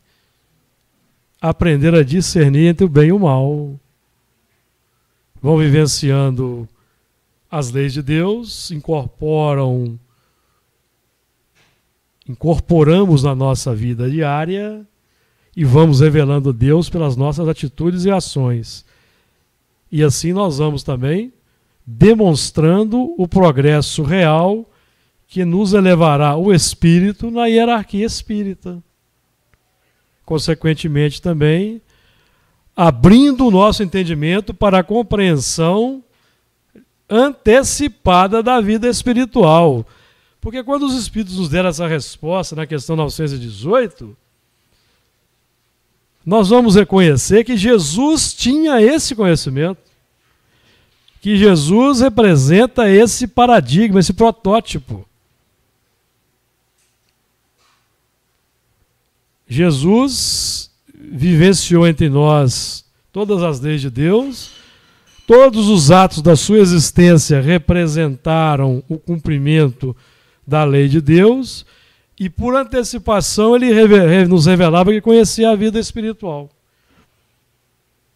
aprender a discernir entre o bem e o mal vão vivenciando as leis de Deus, incorporam incorporamos na nossa vida diária e vamos revelando Deus pelas nossas atitudes e ações. E assim nós vamos também demonstrando o progresso real que nos elevará o espírito na hierarquia espírita. Consequentemente também abrindo o nosso entendimento para a compreensão antecipada da vida espiritual. Porque quando os Espíritos nos deram essa resposta na questão 918, nós vamos reconhecer que Jesus tinha esse conhecimento, que Jesus representa esse paradigma, esse protótipo. Jesus vivenciou entre nós todas as leis de Deus, todos os atos da sua existência representaram o cumprimento da lei de Deus, e por antecipação ele nos revelava que conhecia a vida espiritual.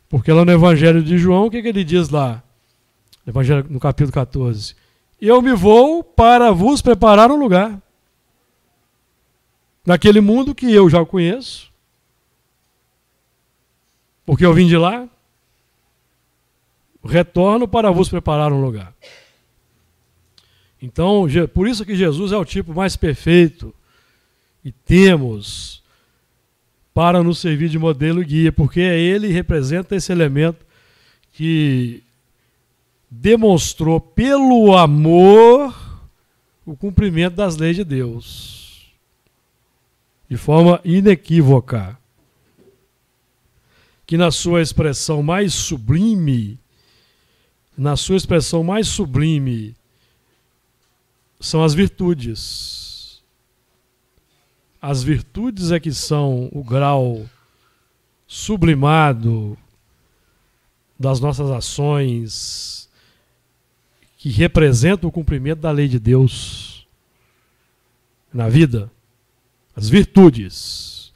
Porque lá no Evangelho de João, o que, que ele diz lá? Evangelho no capítulo 14. Eu me vou para vos preparar um lugar. Naquele mundo que eu já conheço, porque eu vim de lá, retorno para vos preparar um lugar. Então, por isso que Jesus é o tipo mais perfeito e temos para nos servir de modelo e guia, porque é ele representa esse elemento que demonstrou pelo amor o cumprimento das leis de Deus de forma inequívoca que na sua expressão mais sublime, na sua expressão mais sublime, são as virtudes. As virtudes é que são o grau sublimado das nossas ações, que representa o cumprimento da lei de Deus na vida. As virtudes.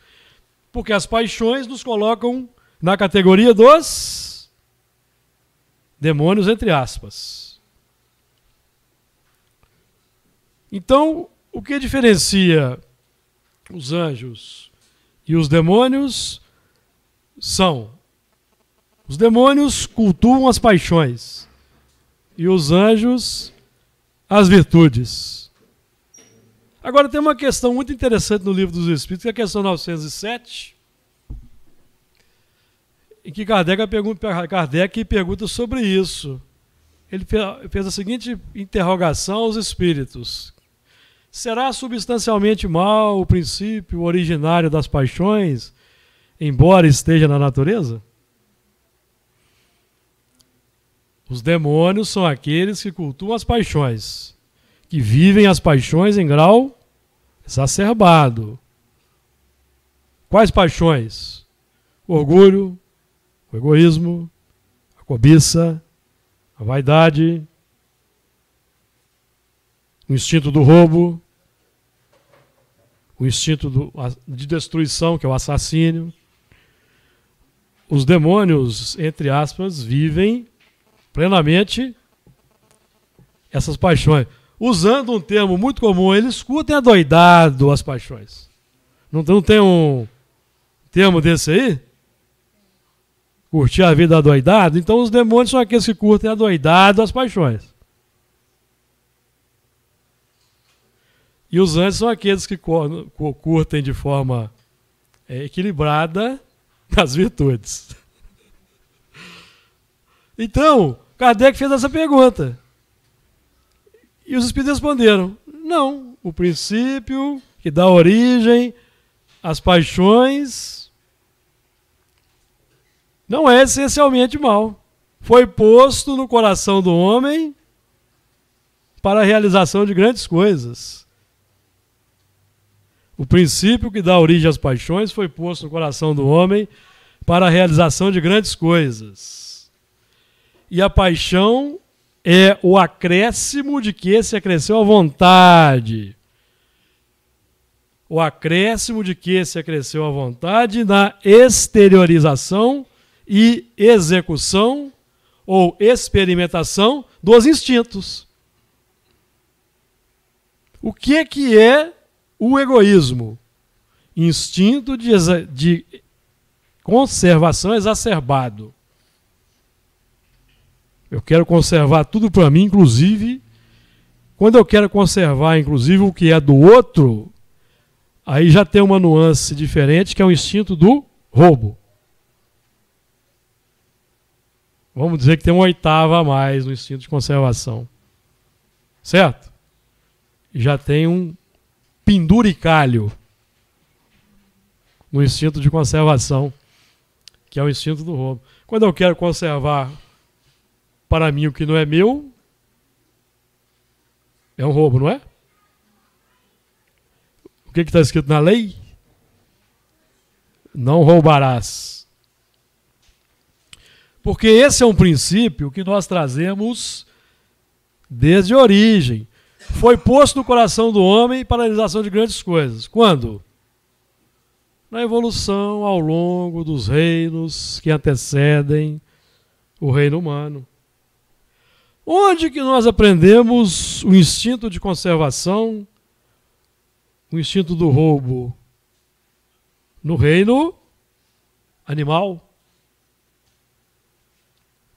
Porque as paixões nos colocam na categoria dos demônios, entre aspas. Então, o que diferencia os anjos e os demônios são: os demônios cultuam as paixões e os anjos as virtudes. Agora, tem uma questão muito interessante no Livro dos Espíritos, que é a questão 907 em que Kardec pergunta, Kardec pergunta sobre isso. Ele fez a seguinte interrogação aos espíritos: Será substancialmente mal o princípio originário das paixões, embora esteja na natureza? Os demônios são aqueles que cultuam as paixões, que vivem as paixões em grau exacerbado. Quais paixões? Orgulho, o egoísmo, a cobiça, a vaidade, o instinto do roubo, o instinto do, de destruição, que é o assassínio. Os demônios, entre aspas, vivem plenamente essas paixões. Usando um termo muito comum, eles curtem adoidado as paixões. Não, não tem um termo desse aí? curtir a vida adoidado, então os demônios são aqueles que curtem adoidado as paixões. E os anjos são aqueles que curtem de forma é, equilibrada as virtudes. Então, Kardec fez essa pergunta. E os espíritos responderam: não, o princípio que dá origem às paixões não é essencialmente mal. Foi posto no coração do homem para a realização de grandes coisas. O princípio que dá origem às paixões foi posto no coração do homem para a realização de grandes coisas. E a paixão é o acréscimo de que se acresceu a vontade. O acréscimo de que se acresceu a vontade na exteriorização e execução ou experimentação dos instintos. O que, que é o egoísmo? Instinto de, de conservação exacerbado. Eu quero conservar tudo para mim, inclusive. Quando eu quero conservar, inclusive, o que é do outro, aí já tem uma nuance diferente, que é o instinto do roubo. Vamos dizer que tem uma oitava a mais no instinto de conservação. Certo? Já tem um penduricalho no instinto de conservação, que é o instinto do roubo. Quando eu quero conservar para mim o que não é meu, é um roubo, não é? O que está escrito na lei? Não roubarás. Porque esse é um princípio que nós trazemos desde origem. Foi posto no coração do homem para a realização de grandes coisas. Quando? Na evolução ao longo dos reinos que antecedem o reino humano. Onde que nós aprendemos o instinto de conservação, o instinto do roubo? No reino animal.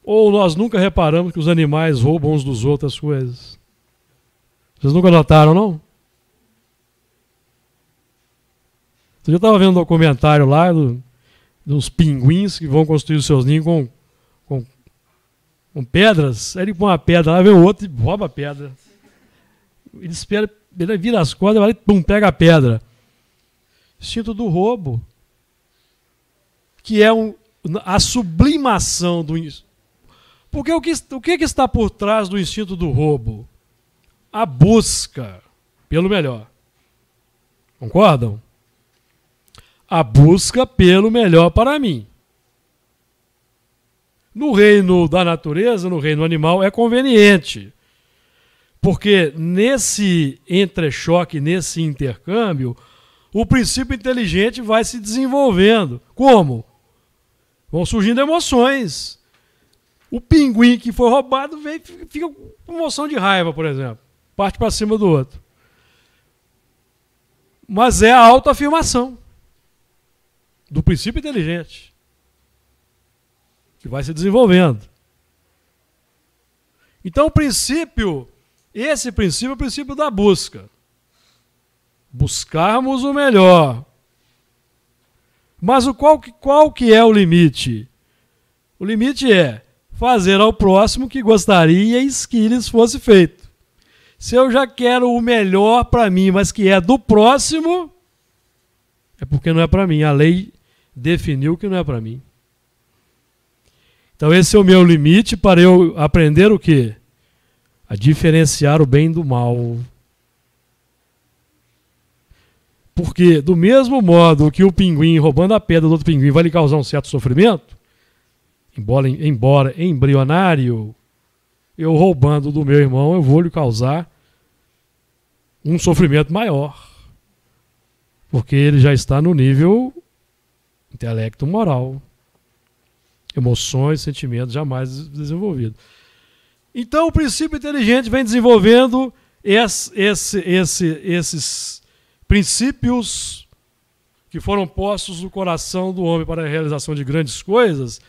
Ou nós nunca reparamos que os animais roubam uns dos outros as coisas? Vocês nunca notaram, não? Eu estava vendo um documentário lá do, de uns pinguins que vão construir os seus ninhos com, com, com pedras. Aí ele põe uma pedra lá, vem o outro e rouba a pedra. Ele espera, ele vira as cordas, vai e pum, pega a pedra. Instinto do roubo. Que é um, a sublimação do, porque o que, o que está por trás do instinto do roubo? A busca pelo melhor. Concordam? A busca pelo melhor para mim. No reino da natureza, no reino animal, é conveniente. Porque nesse entrechoque, nesse intercâmbio, o princípio inteligente vai se desenvolvendo. Como? Vão surgindo emoções. O pinguim que foi roubado vem, fica com emoção de raiva, por exemplo. Parte para cima do outro. Mas é a autoafirmação do princípio inteligente que vai se desenvolvendo. Então, o princípio, esse princípio é o princípio da busca. Buscarmos o melhor. Mas o qual, qual que é o limite? O limite é fazer ao próximo que gostariais que lhes fosse feito. Se eu já quero o melhor para mim, mas que é do próximo, é porque não é para mim. A lei definiu que não é para mim. Então esse é o meu limite para eu aprender o quê? A diferenciar o bem do mal. Porque do mesmo modo que o pinguim roubando a pedra do outro pinguim vai lhe causar um certo sofrimento, embora, embora embrionário, eu roubando do meu irmão, eu vou lhe causar um sofrimento maior. Porque ele já está no nível intelecto moral. Emoções, sentimentos jamais desenvolvidos. Então o princípio inteligente vem desenvolvendo esse, esse, esse, esses princípios que foram postos no coração do homem para a realização de grandes coisas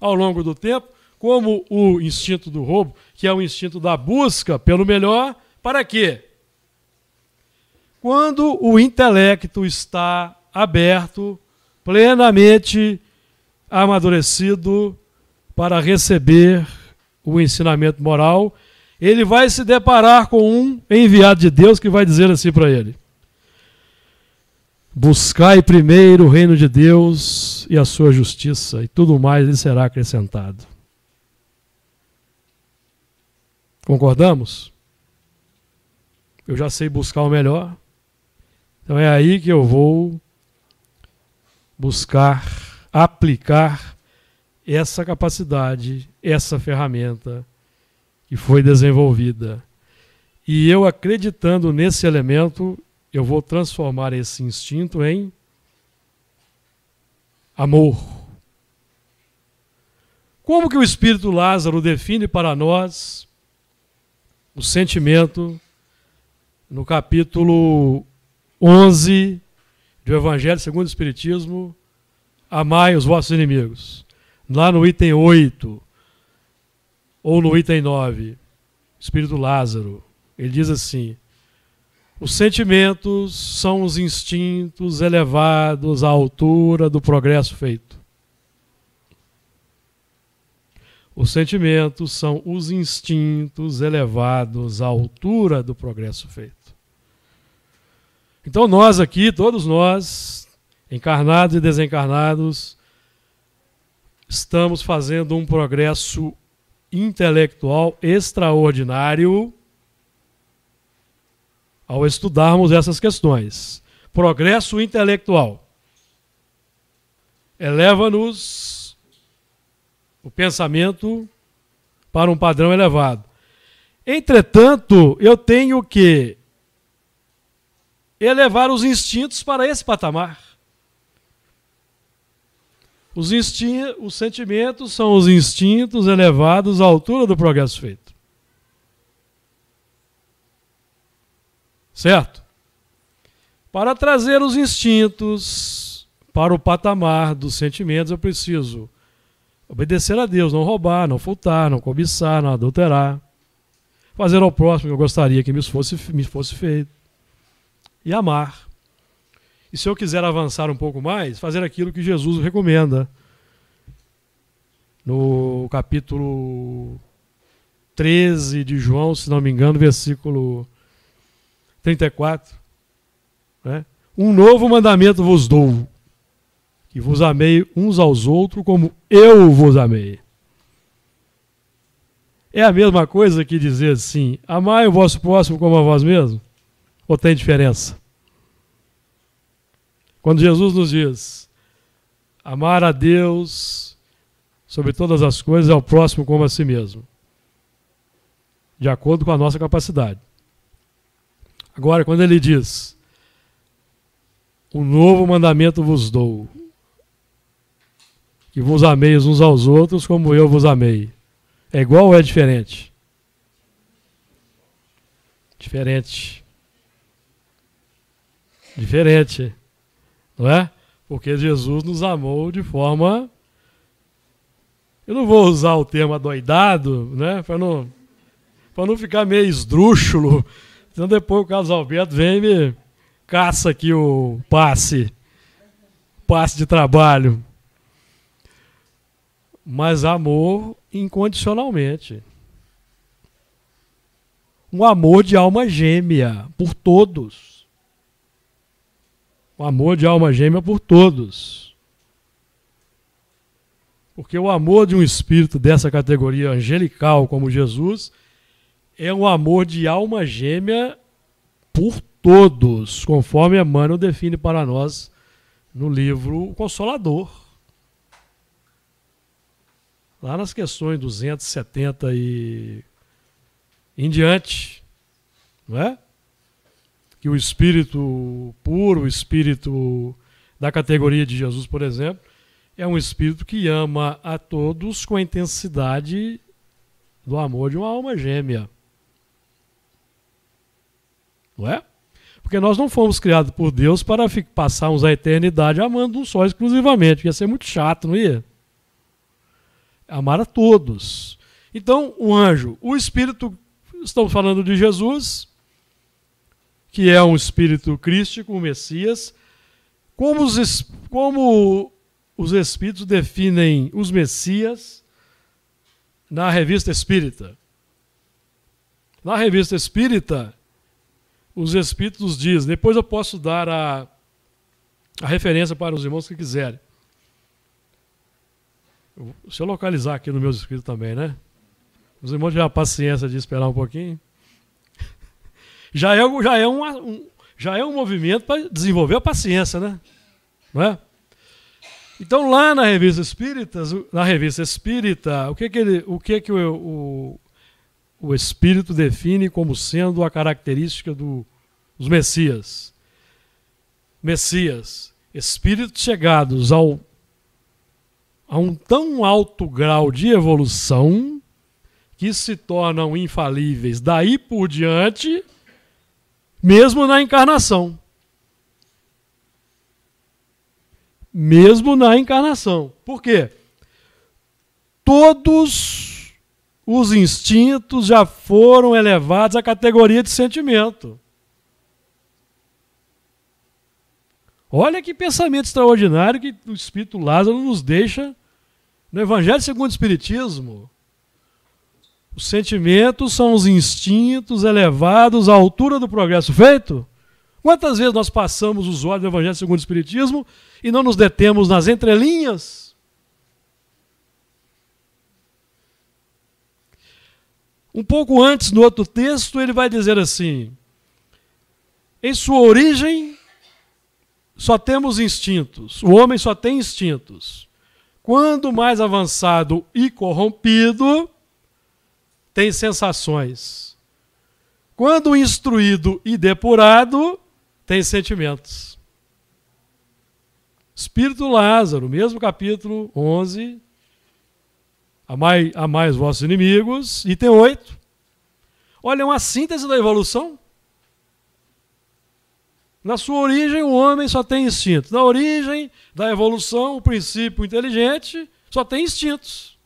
ao longo do tempo, como o instinto do roubo, que é o instinto da busca pelo melhor, para quê? Quando o intelecto está aberto, plenamente amadurecido para receber o ensinamento moral, ele vai se deparar com um enviado de Deus que vai dizer assim para ele: Buscai primeiro o reino de Deus e a sua justiça, e tudo mais lhe será acrescentado. Concordamos? Eu já sei buscar o melhor, então é aí que eu vou buscar, aplicar essa capacidade, essa ferramenta que foi desenvolvida. E eu acreditando nesse elemento, eu vou transformar esse instinto em amor. Como que o espírito Lázaro define para nós o sentimento no capítulo 11 do Evangelho segundo o Espiritismo, amai os vossos inimigos. Lá no item 8 ou no item 9, Espírito Lázaro, ele diz assim: os sentimentos são os instintos elevados à altura do progresso feito. Os sentimentos são os instintos elevados à altura do progresso feito. Então, nós aqui, todos nós, encarnados e desencarnados, estamos fazendo um progresso intelectual extraordinário ao estudarmos essas questões. Progresso intelectual eleva-nos o pensamento para um padrão elevado. Entretanto, eu tenho que elevar os instintos para esse patamar. Os, os sentimentos são os instintos elevados à altura do progresso feito. Certo? Para trazer os instintos para o patamar dos sentimentos, eu preciso obedecer a Deus, não roubar, não furtar, não cobiçar, não adulterar, fazer ao próximo o que eu gostaria que me fosse, me fosse feito, e amar. E se eu quiser avançar um pouco mais, fazer aquilo que Jesus recomenda. No capítulo 13 de João, se não me engano, versículo 34. Né? Um novo mandamento vos dou, que vos amei uns aos outros como eu vos amei. É a mesma coisa que dizer assim: amai o vosso próximo como a vós mesmo? Ou tem diferença? Quando Jesus nos diz: amar a Deus sobre todas as coisas é o próximo como a si mesmo, de acordo com a nossa capacidade. Agora, quando ele diz: "O novo mandamento vos dou, que vos ameis uns aos outros como eu vos amei. É igual ou é diferente? Diferente. Diferente. Não é? Porque Jesus nos amou de forma. Eu não vou usar o termo adoidado, né? Para não, não ficar meio esdrúxulo então depois o Carlos Alberto vem e me caça aqui o passe. Passe de trabalho. Mas amor incondicionalmente. Um amor de alma gêmea por todos. Um amor de alma gêmea por todos. Porque o amor de um espírito dessa categoria angelical como Jesus é um amor de alma gêmea por todos, conforme Emmanuel define para nós no livro O Consolador. Lá nas questões 270 e em diante, não é? Que o espírito puro, o espírito da categoria de Jesus, por exemplo, é um espírito que ama a todos com a intensidade do amor de uma alma gêmea não é? Porque nós não fomos criados por Deus para passarmos a eternidade amando um só exclusivamente. Ia ser muito chato, não ia? Amar a todos. Então, o anjo, o espírito, estamos falando de Jesus, que é um espírito crístico, o um Messias. Como os, como os espíritos definem os Messias na revista espírita? Na revista espírita, os Espíritos dizem. Depois eu posso dar a, a referência para os irmãos que quiserem. Se eu localizar aqui no meu escrito também, né? Os irmãos tiveram a paciência de esperar um pouquinho. Já é, já é, um, um já é um movimento para desenvolver a paciência, né? Não é? Então lá na revista Espíritas, na revista Espírita, o que que ele, o que que o, o, o Espírito define como sendo a característica do, dos Messias. Messias, espíritos chegados ao, a um tão alto grau de evolução que se tornam infalíveis daí por diante, mesmo na encarnação. Mesmo na encarnação. Por quê? Todos os instintos já foram elevados à categoria de sentimento. Olha que pensamento extraordinário que o Espírito Lázaro nos deixa no Evangelho segundo o Espiritismo. Os sentimentos são os instintos elevados à altura do progresso feito. Quantas vezes nós passamos os olhos do Evangelho segundo o Espiritismo e não nos detemos nas entrelinhas? Um pouco antes, no outro texto, ele vai dizer assim: em sua origem, só temos instintos. O homem só tem instintos. Quando mais avançado e corrompido, tem sensações. Quando instruído e depurado, tem sentimentos. Espírito Lázaro, mesmo capítulo 11, Amai, amai os vossos inimigos. Item 8. Olha, é uma síntese da evolução. Na sua origem, o homem só tem instintos Na origem da evolução, o princípio inteligente só tem instintos.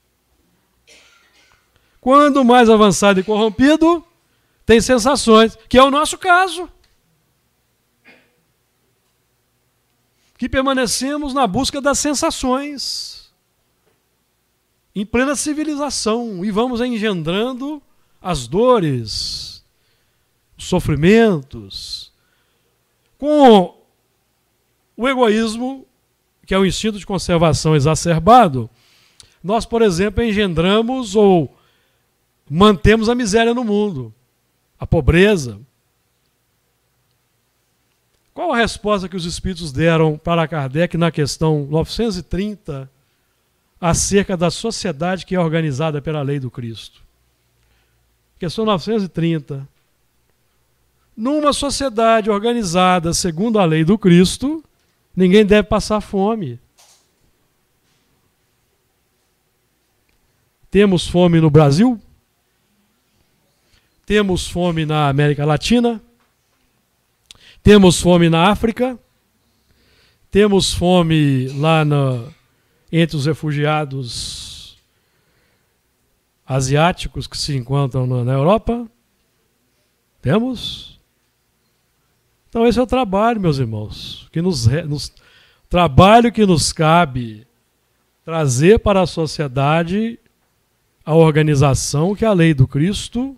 Quando mais avançado e corrompido, tem sensações, que é o nosso caso. Que permanecemos na busca das sensações em plena civilização e vamos engendrando as dores, os sofrimentos, com o egoísmo, que é o instinto de conservação exacerbado, nós, por exemplo, engendramos ou mantemos a miséria no mundo, a pobreza. Qual a resposta que os espíritos deram para Kardec na questão 930 acerca da sociedade que é organizada pela lei do Cristo. Questão 930. Numa sociedade organizada segundo a lei do Cristo, ninguém deve passar fome. Temos fome no Brasil? Temos fome na América Latina? Temos fome na África? Temos fome lá no, entre os refugiados asiáticos que se encontram na Europa? Temos? Então, esse é o trabalho, meus irmãos, que nos, nos trabalho que nos cabe trazer para a sociedade a organização que a lei do Cristo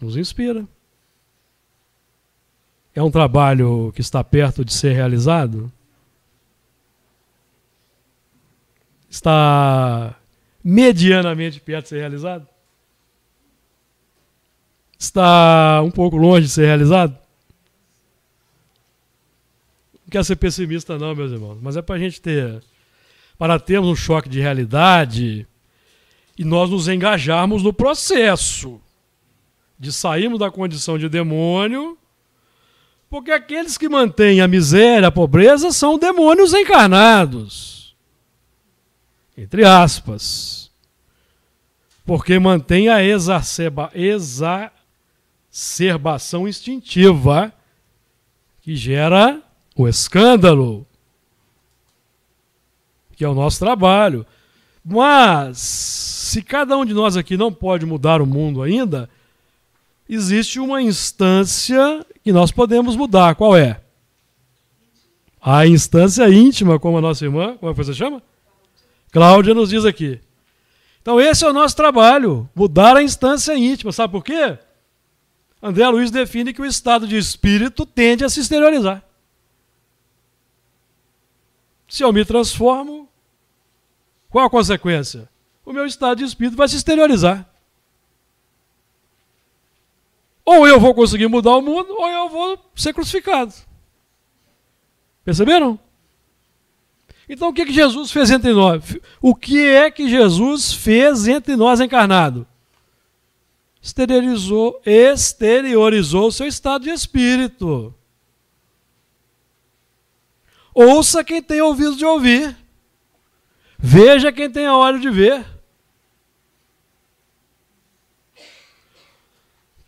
nos inspira. É um trabalho que está perto de ser realizado? está medianamente perto de ser realizado? Está um pouco longe de ser realizado? Não quero ser pessimista, não, meus irmãos, mas é para a gente ter. Para termos um choque de realidade e nós nos engajarmos no processo de sairmos da condição de demônio, porque aqueles que mantêm a miséria, a pobreza, são demônios encarnados entre aspas, porque mantém a exacerba, exacerbação instintiva que gera o escândalo, que é o nosso trabalho. Mas, se cada um de nós aqui não pode mudar o mundo ainda, existe uma instância que nós podemos mudar. Qual é? A instância íntima, como a nossa irmã, como é que você chama? Cláudia nos diz aqui. Então, esse é o nosso trabalho, mudar a instância íntima. Sabe por quê? André Luiz define que o estado de espírito tende a se exteriorizar. Se eu me transformo, qual a consequência? O meu estado de espírito vai se exteriorizar. Ou eu vou conseguir mudar o mundo, ou eu vou ser crucificado. Perceberam? Então o que, que Jesus fez entre nós? O que é que Jesus fez entre nós encarnado? Exteriorizou, exteriorizou o seu estado de espírito. Ouça quem tem ouvido de ouvir. Veja quem tem a hora de ver.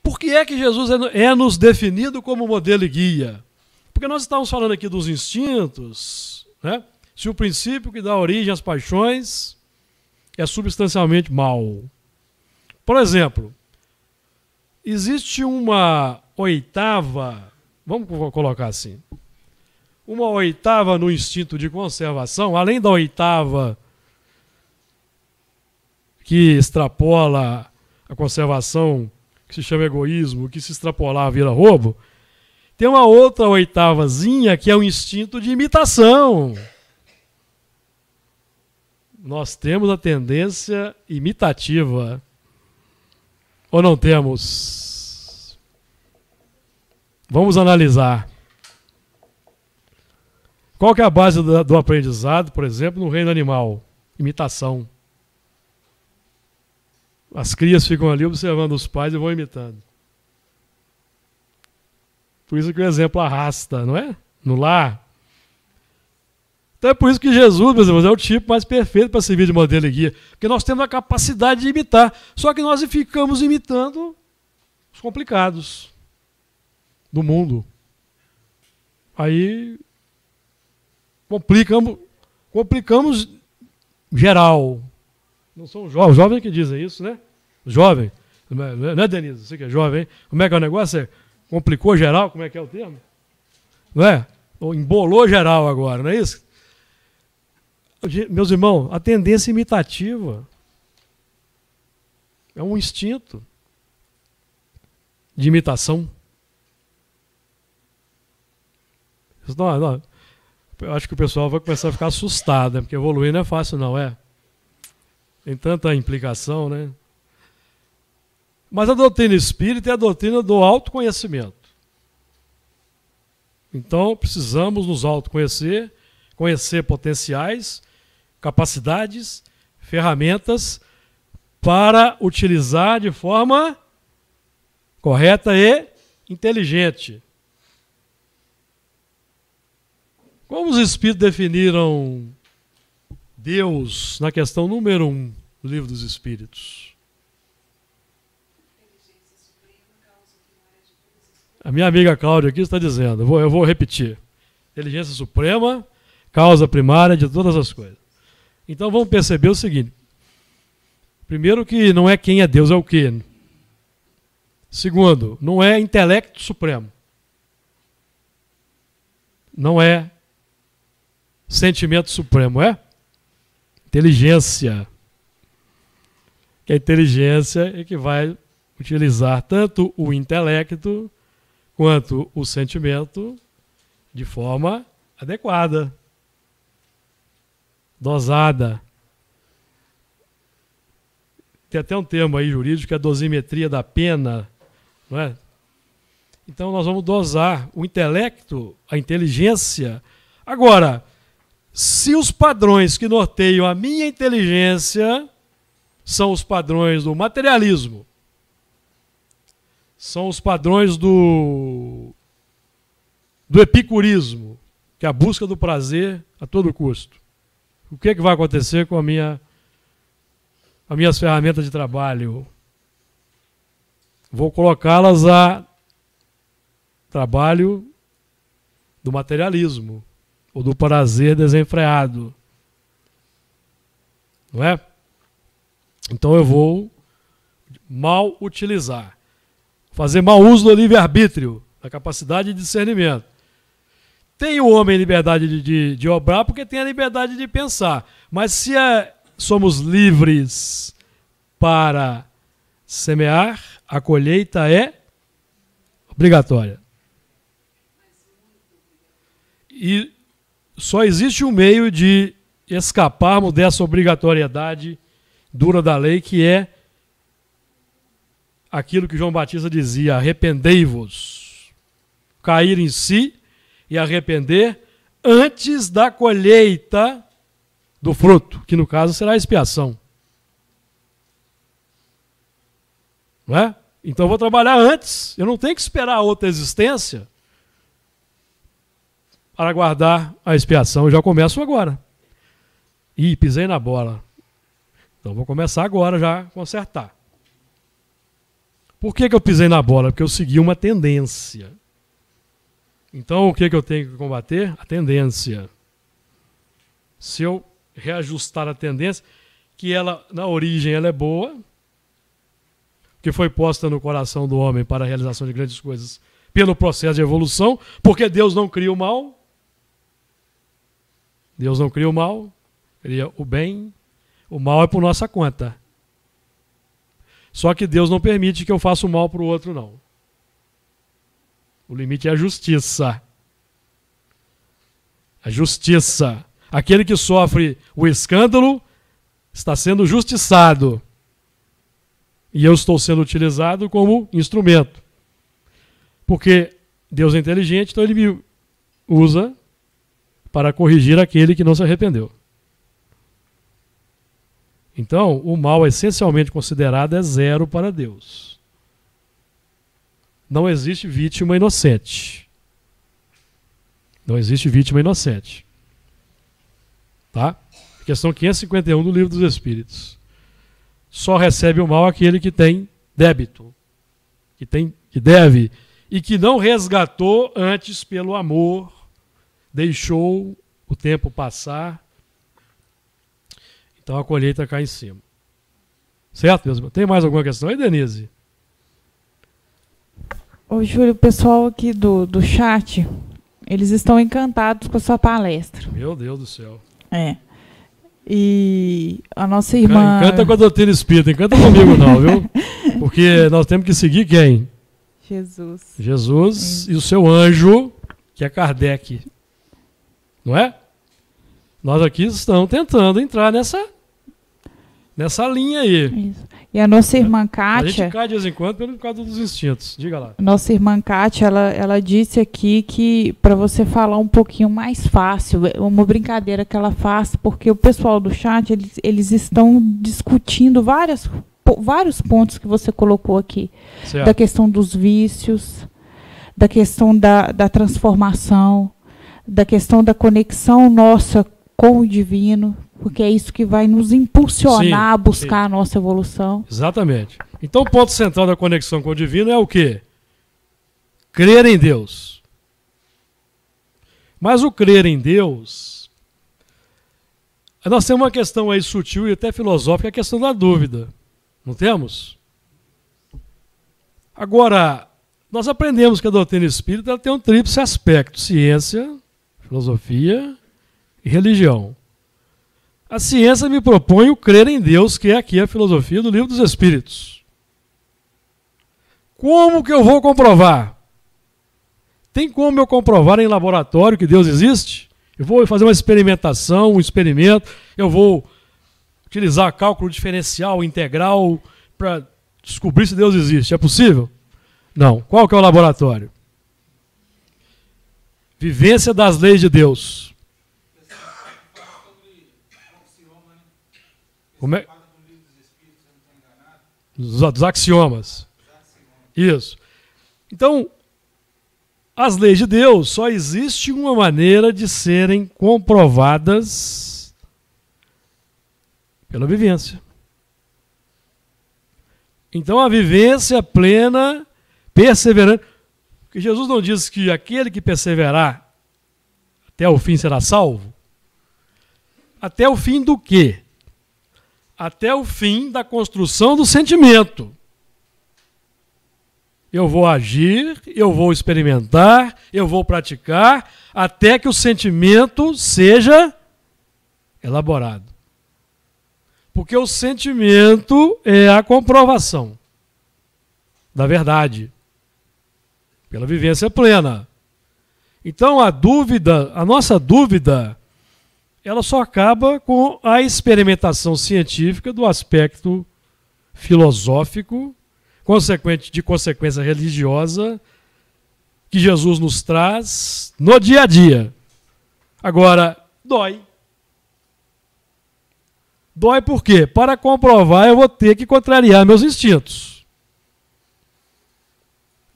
Por que é que Jesus é, é nos definido como modelo e guia? Porque nós estávamos falando aqui dos instintos, né? se o princípio que dá origem às paixões é substancialmente mau. Por exemplo, existe uma oitava, vamos colocar assim, uma oitava no instinto de conservação, além da oitava que extrapola a conservação, que se chama egoísmo, que se extrapolar vira roubo, tem uma outra oitavazinha que é o instinto de imitação. Nós temos a tendência imitativa. Ou não temos? Vamos analisar. Qual que é a base do, aprendizado, por exemplo, no reino animal? Imitação. As crias ficam ali observando os pais e vão imitando. Por isso que o exemplo arrasta, não é? No lar, então é por isso que Jesus, meus irmãos, é o tipo mais perfeito para servir de modelo e guia. Porque nós temos a capacidade de imitar. Só que nós ficamos imitando os complicados do mundo. Aí complicamos, complicamos geral. Não são jovens, jovens que dizem isso, né? Jovem. É, não é, Denise? Você que é jovem, hein? Como é que é o negócio? É, complicou geral, como é que é o termo? Não é? Ou embolou geral agora, não é isso? Meus irmãos, a tendência imitativa é um instinto de imitação. Não, é, não. É. Eu acho que o pessoal vai começar a ficar assustado, né? porque evoluir não é fácil, não é? Tem tanta implicação, né? Mas a doutrina espírita é a doutrina do autoconhecimento. Então, precisamos nos autoconhecer, conhecer potenciais capacidades, ferramentas para utilizar de forma correta e inteligente. Como os espíritos definiram Deus na questão número um do livro dos espíritos? A minha amiga Cláudia aqui está dizendo, eu vou, eu vou repetir. Inteligência suprema, causa primária de todas as coisas. Então vamos perceber o seguinte: primeiro, que não é quem é Deus, é o que. Segundo, não é intelecto supremo. Não é sentimento supremo, é inteligência. Que a inteligência é que vai utilizar tanto o intelecto quanto o sentimento de forma adequada dosada. Tem até um termo aí jurídico, que é a dosimetria da pena, não é? Então nós vamos dosar o intelecto, a inteligência. Agora, se os padrões que norteiam a minha inteligência são os padrões do materialismo, são os padrões do, do epicurismo, que é a busca do prazer a todo custo o que, é que vai acontecer com a minha, as minhas ferramentas de trabalho? Vou colocá-las a trabalho do materialismo ou do prazer desenfreado. Não é? Então eu vou mal utilizar, fazer mau uso do livre-arbítrio, da capacidade de discernimento. Tem o homem liberdade de, de, de obrar porque tem a liberdade de pensar. Mas se é, somos livres para semear, a colheita é obrigatória. E só existe um meio de escaparmos dessa obrigatoriedade dura da lei, que é aquilo que João Batista dizia: arrependei-vos, cair em si e arrepender antes da colheita do fruto, que no caso será a expiação. Não é? Então eu vou trabalhar antes, eu não tenho que esperar outra existência para guardar a expiação, eu já começo agora. Ih, pisei na bola. Então vou começar agora já consertar. Por que, que eu pisei na bola? Porque eu segui uma tendência. Então, o que, que eu tenho que combater? A tendência. Se eu reajustar a tendência, que ela, na origem, ela é boa, que foi posta no coração do homem para a realização de grandes coisas pelo processo de evolução, porque Deus não cria o mal. Deus não cria o mal, cria o bem. O mal é por nossa conta. Só que Deus não permite que eu faça o mal para o outro, não. O limite é a justiça. A justiça. Aquele que sofre o escândalo está sendo justiçado. E eu estou sendo utilizado como instrumento. Porque Deus é inteligente, então ele me usa para corrigir aquele que não se arrependeu. Então, o mal é essencialmente considerado é zero para Deus não existe vítima inocente. Não existe vítima inocente. Tá? Questão 551 do Livro dos Espíritos. Só recebe o mal aquele que tem débito, que tem que deve e que não resgatou antes pelo amor, deixou o tempo passar. Então a colheita cai em cima. Certo, mesmo? Tem mais alguma questão aí, Denise? Ô, Júlio, o pessoal aqui do, do chat, eles estão encantados com a sua palestra. Meu Deus do céu. É. E a nossa irmã. Encanta com a doutrina espírita, encanta comigo, não, viu? Porque nós temos que seguir quem? Jesus. Jesus e o seu anjo, que é Kardec. Não é? Nós aqui estamos tentando entrar nessa nessa linha aí. Isso. E a nossa irmã Kátia. A gente cai de vez em quando pelo causa dos instintos. Diga lá. Nossa irmã Kátia, ela, ela disse aqui que para você falar um pouquinho mais fácil, é uma brincadeira que ela faz, porque o pessoal do chat eles, eles estão discutindo várias, vários pontos que você colocou aqui certo. da questão dos vícios, da questão da, da transformação, da questão da conexão nossa com o divino, porque é isso que vai nos impulsionar sim, a buscar sim. a nossa evolução. Exatamente. Então, o ponto central da conexão com o divino é o quê? Crer em Deus. Mas o crer em Deus, nós temos uma questão aí sutil e até filosófica, a questão da dúvida. Não temos? Agora, nós aprendemos que a doutrina espírita tem um tríplice aspecto: ciência, filosofia e religião. A ciência me propõe o crer em Deus, que é aqui a filosofia do livro dos Espíritos. Como que eu vou comprovar? Tem como eu comprovar em laboratório que Deus existe? Eu vou fazer uma experimentação, um experimento, eu vou utilizar cálculo diferencial, integral, para descobrir se Deus existe. É possível? Não. Qual que é o laboratório? Vivência das leis de Deus. Como é? Dos, dos axiomas. Isso. Então, as leis de Deus só existe uma maneira de serem comprovadas pela vivência. Então a vivência plena, perseverante, porque Jesus não diz que aquele que perseverar até o fim será salvo. Até o fim do quê? até o fim da construção do sentimento. Eu vou agir, eu vou experimentar, eu vou praticar, até que o sentimento seja elaborado. Porque o sentimento é a comprovação da verdade, pela vivência plena. Então a dúvida, a nossa dúvida ela só acaba com a experimentação científica do aspecto filosófico, consequente de consequência religiosa, que Jesus nos traz no dia a dia. Agora, dói. Dói por quê? Para comprovar, eu vou ter que contrariar meus instintos.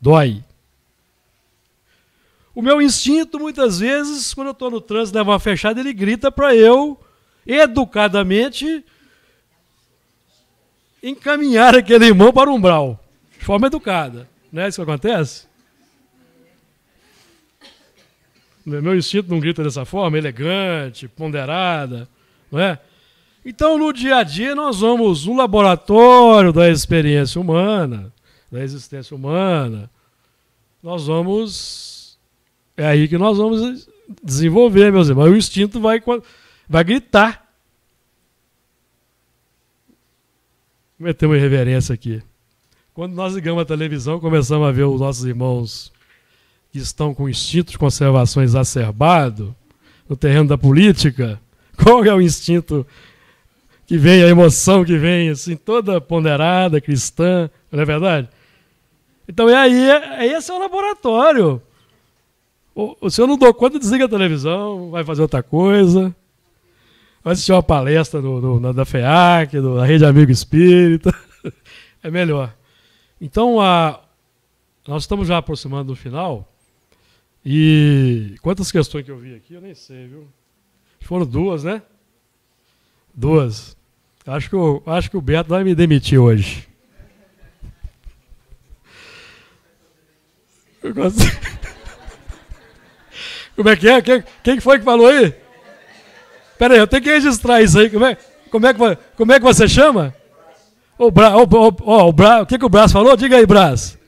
Dói. O meu instinto, muitas vezes, quando eu estou no trânsito, leva uma fechada, ele grita para eu, educadamente, encaminhar aquele irmão para o umbral, de forma educada. Não é isso que acontece? Meu instinto não grita dessa forma, elegante, ponderada, não é? Então, no dia a dia, nós vamos no laboratório da experiência humana, da existência humana. Nós vamos é aí que nós vamos desenvolver, meus irmãos. O instinto vai, vai gritar. Vou meter uma irreverência aqui. Quando nós ligamos a televisão, começamos a ver os nossos irmãos que estão com instinto de conservação exacerbado no terreno da política. Qual é o instinto que vem, a emoção que vem, assim, toda ponderada, cristã, não é verdade? Então, é aí, é, esse é o laboratório. O, senhor não dou conta, desliga a televisão, vai fazer outra coisa. Vai assistir uma palestra no na, da FEAC, da Rede Amigo Espírita. é melhor. Então, a, nós estamos já aproximando do final. E quantas questões que eu vi aqui, eu nem sei, viu? Foram duas, né? Duas. Acho que, eu, acho que o Beto vai me demitir hoje. Eu gosto... Como é que é? Quem, quem foi que falou aí? Pera aí, eu tenho que registrar isso aí. Como é, como é, que, como é que você chama? O, Bra, o, o, o, o, Bra, o que, que o Braz falou? Diga aí, Braz.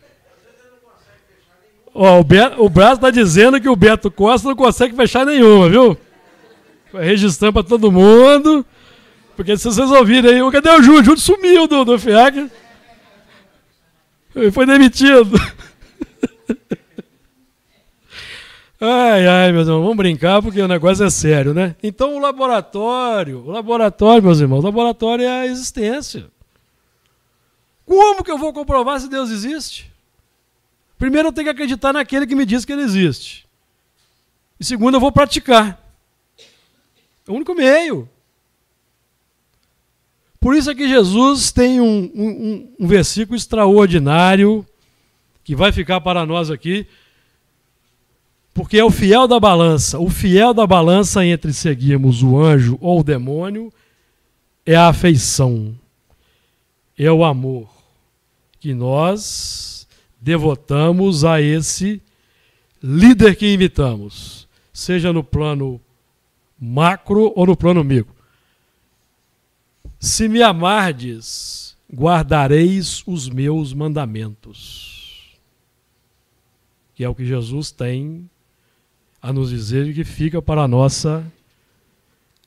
o, Be, o Braz está dizendo que o Beto Costa não consegue fechar nenhuma, viu? Registrando para todo mundo. Porque se vocês ouvirem aí, cadê o Júlio? O Júlio sumiu do, do FIAC. Ele foi demitido. Ai, ai, meus irmãos, vamos brincar porque o negócio é sério, né? Então o laboratório, o laboratório, meus irmãos, o laboratório é a existência. Como que eu vou comprovar se Deus existe? Primeiro eu tenho que acreditar naquele que me diz que ele existe. E segundo, eu vou praticar. É o único meio. Por isso é que Jesus tem um, um, um versículo extraordinário que vai ficar para nós aqui porque é o fiel da balança. O fiel da balança entre seguirmos o anjo ou o demônio é a afeição, é o amor que nós devotamos a esse líder que invitamos, seja no plano macro ou no plano micro. Se me amardes, guardareis os meus mandamentos. Que é o que Jesus tem a nos dizer que fica para a nossa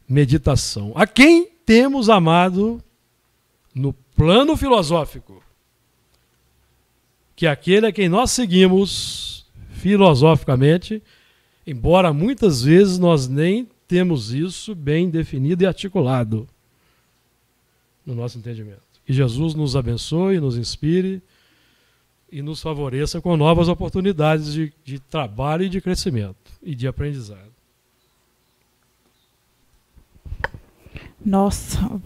meditação. A quem temos amado no plano filosófico, que é aquele a quem nós seguimos filosoficamente, embora muitas vezes nós nem temos isso bem definido e articulado no nosso entendimento. Que Jesus nos abençoe, nos inspire e nos favoreça com novas oportunidades de, de trabalho e de crescimento e de aprendizado. Nós vamos